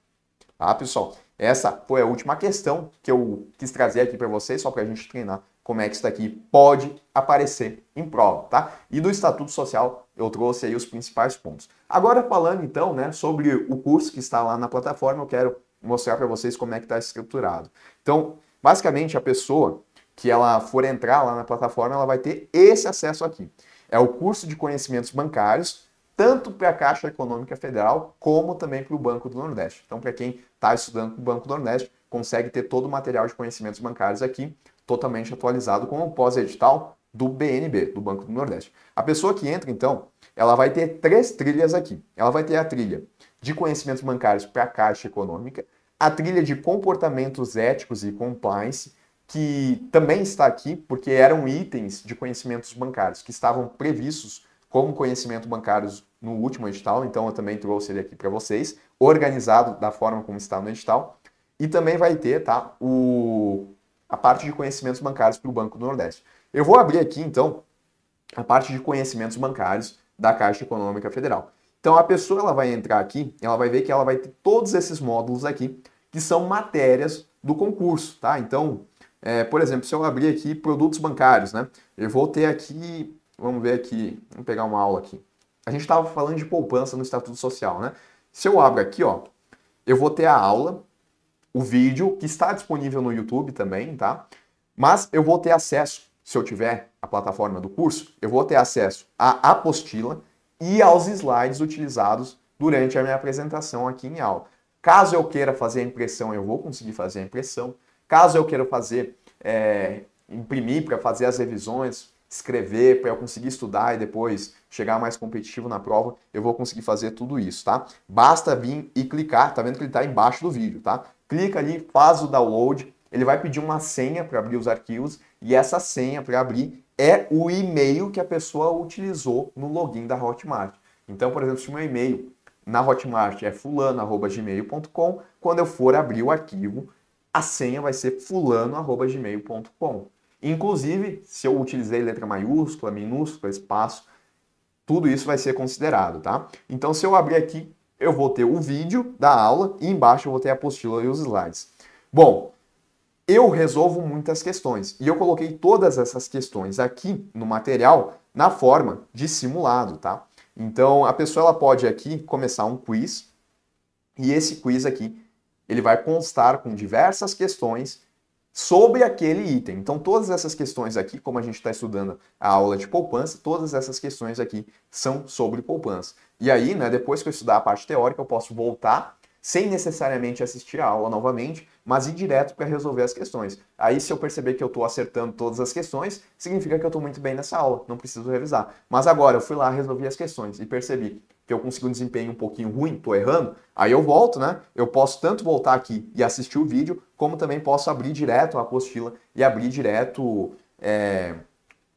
Tá, pessoal? Essa foi a última questão que eu quis trazer aqui para vocês, só para a gente treinar como é que isso daqui pode aparecer em prova, tá? E do Estatuto Social eu trouxe aí os principais pontos. Agora falando então, né, sobre o curso que está lá na plataforma, eu quero mostrar para vocês como é que está estruturado. Então, basicamente a pessoa que ela for entrar lá na plataforma, ela vai ter esse acesso aqui. É o curso de conhecimentos bancários, tanto para a Caixa Econômica Federal, como também para o Banco do Nordeste. Então, para quem está estudando para o Banco do Nordeste, consegue ter todo o material de conhecimentos bancários aqui totalmente atualizado com o pós-edital do BNB, do Banco do Nordeste. A pessoa que entra, então, ela vai ter três trilhas aqui. Ela vai ter a trilha de conhecimentos bancários para a Caixa Econômica, a trilha de comportamentos éticos e compliance, que também está aqui, porque eram itens de conhecimentos bancários que estavam previstos como conhecimento bancários no último edital, então eu também trouxe ele aqui para vocês, organizado da forma como está no edital. E também vai ter tá, o a parte de conhecimentos bancários para o Banco do Nordeste. Eu vou abrir aqui, então, a parte de conhecimentos bancários da Caixa Econômica Federal. Então, a pessoa ela vai entrar aqui, ela vai ver que ela vai ter todos esses módulos aqui, que são matérias do concurso, tá? Então, é, por exemplo, se eu abrir aqui produtos bancários, né? Eu vou ter aqui, vamos ver aqui, vamos pegar uma aula aqui. A gente estava falando de poupança no Estatuto Social, né? Se eu abro aqui, ó, eu vou ter a aula o vídeo, que está disponível no YouTube também, tá? Mas eu vou ter acesso, se eu tiver a plataforma do curso, eu vou ter acesso à apostila e aos slides utilizados durante a minha apresentação aqui em aula. Caso eu queira fazer a impressão, eu vou conseguir fazer a impressão. Caso eu queira fazer, é, imprimir para fazer as revisões, escrever, para eu conseguir estudar e depois chegar mais competitivo na prova, eu vou conseguir fazer tudo isso, tá? Basta vir e clicar, tá vendo que ele está embaixo do vídeo, tá? clica ali, faz o download, ele vai pedir uma senha para abrir os arquivos e essa senha para abrir é o e-mail que a pessoa utilizou no login da Hotmart. Então, por exemplo, se o meu e-mail na Hotmart é fulano@gmail.com, quando eu for abrir o arquivo, a senha vai ser fulano@gmail.com. Inclusive, se eu utilizei letra maiúscula, minúscula, espaço, tudo isso vai ser considerado, tá? Então, se eu abrir aqui eu vou ter o vídeo da aula e embaixo eu vou ter a apostila e os slides. Bom, eu resolvo muitas questões e eu coloquei todas essas questões aqui no material na forma de simulado, tá? Então a pessoa ela pode aqui começar um quiz e esse quiz aqui ele vai constar com diversas questões sobre aquele item. Então todas essas questões aqui, como a gente está estudando a aula de poupança, todas essas questões aqui são sobre poupança. E aí, né, depois que eu estudar a parte teórica, eu posso voltar sem necessariamente assistir a aula novamente, mas ir direto para resolver as questões. Aí, se eu perceber que eu estou acertando todas as questões, significa que eu estou muito bem nessa aula, não preciso revisar. Mas agora, eu fui lá, resolvi as questões e percebi que eu consegui um desempenho um pouquinho ruim, estou errando, aí eu volto, né? Eu posso tanto voltar aqui e assistir o vídeo, como também posso abrir direto a apostila e abrir direto. É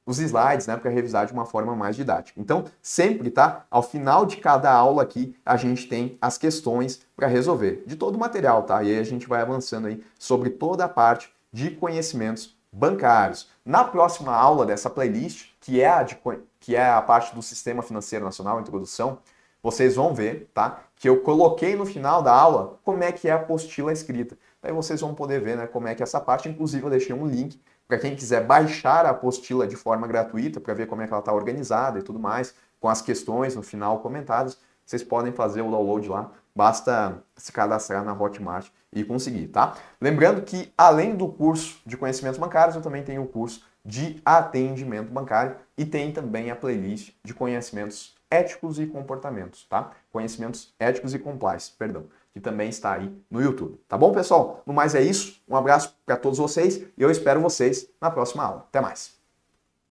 os slides, né, para é revisar de uma forma mais didática. Então, sempre, tá? Ao final de cada aula aqui, a gente tem as questões para resolver de todo o material, tá? E aí a gente vai avançando aí sobre toda a parte de conhecimentos bancários. Na próxima aula dessa playlist, que é a de, que é a parte do Sistema Financeiro Nacional, introdução, vocês vão ver, tá? Que eu coloquei no final da aula como é que é a apostila escrita. Aí vocês vão poder ver, né, como é que é essa parte, inclusive eu deixei um link para quem quiser baixar a apostila de forma gratuita para ver como é que ela está organizada e tudo mais, com as questões no final comentadas, vocês podem fazer o download lá. Basta se cadastrar na Hotmart e conseguir, tá? Lembrando que além do curso de conhecimentos bancários, eu também tenho o curso de atendimento bancário e tem também a playlist de conhecimentos éticos e comportamentos, tá? Conhecimentos éticos e complais, perdão que também está aí no YouTube. Tá bom, pessoal? No mais é isso. Um abraço para todos vocês e eu espero vocês na próxima aula. Até mais.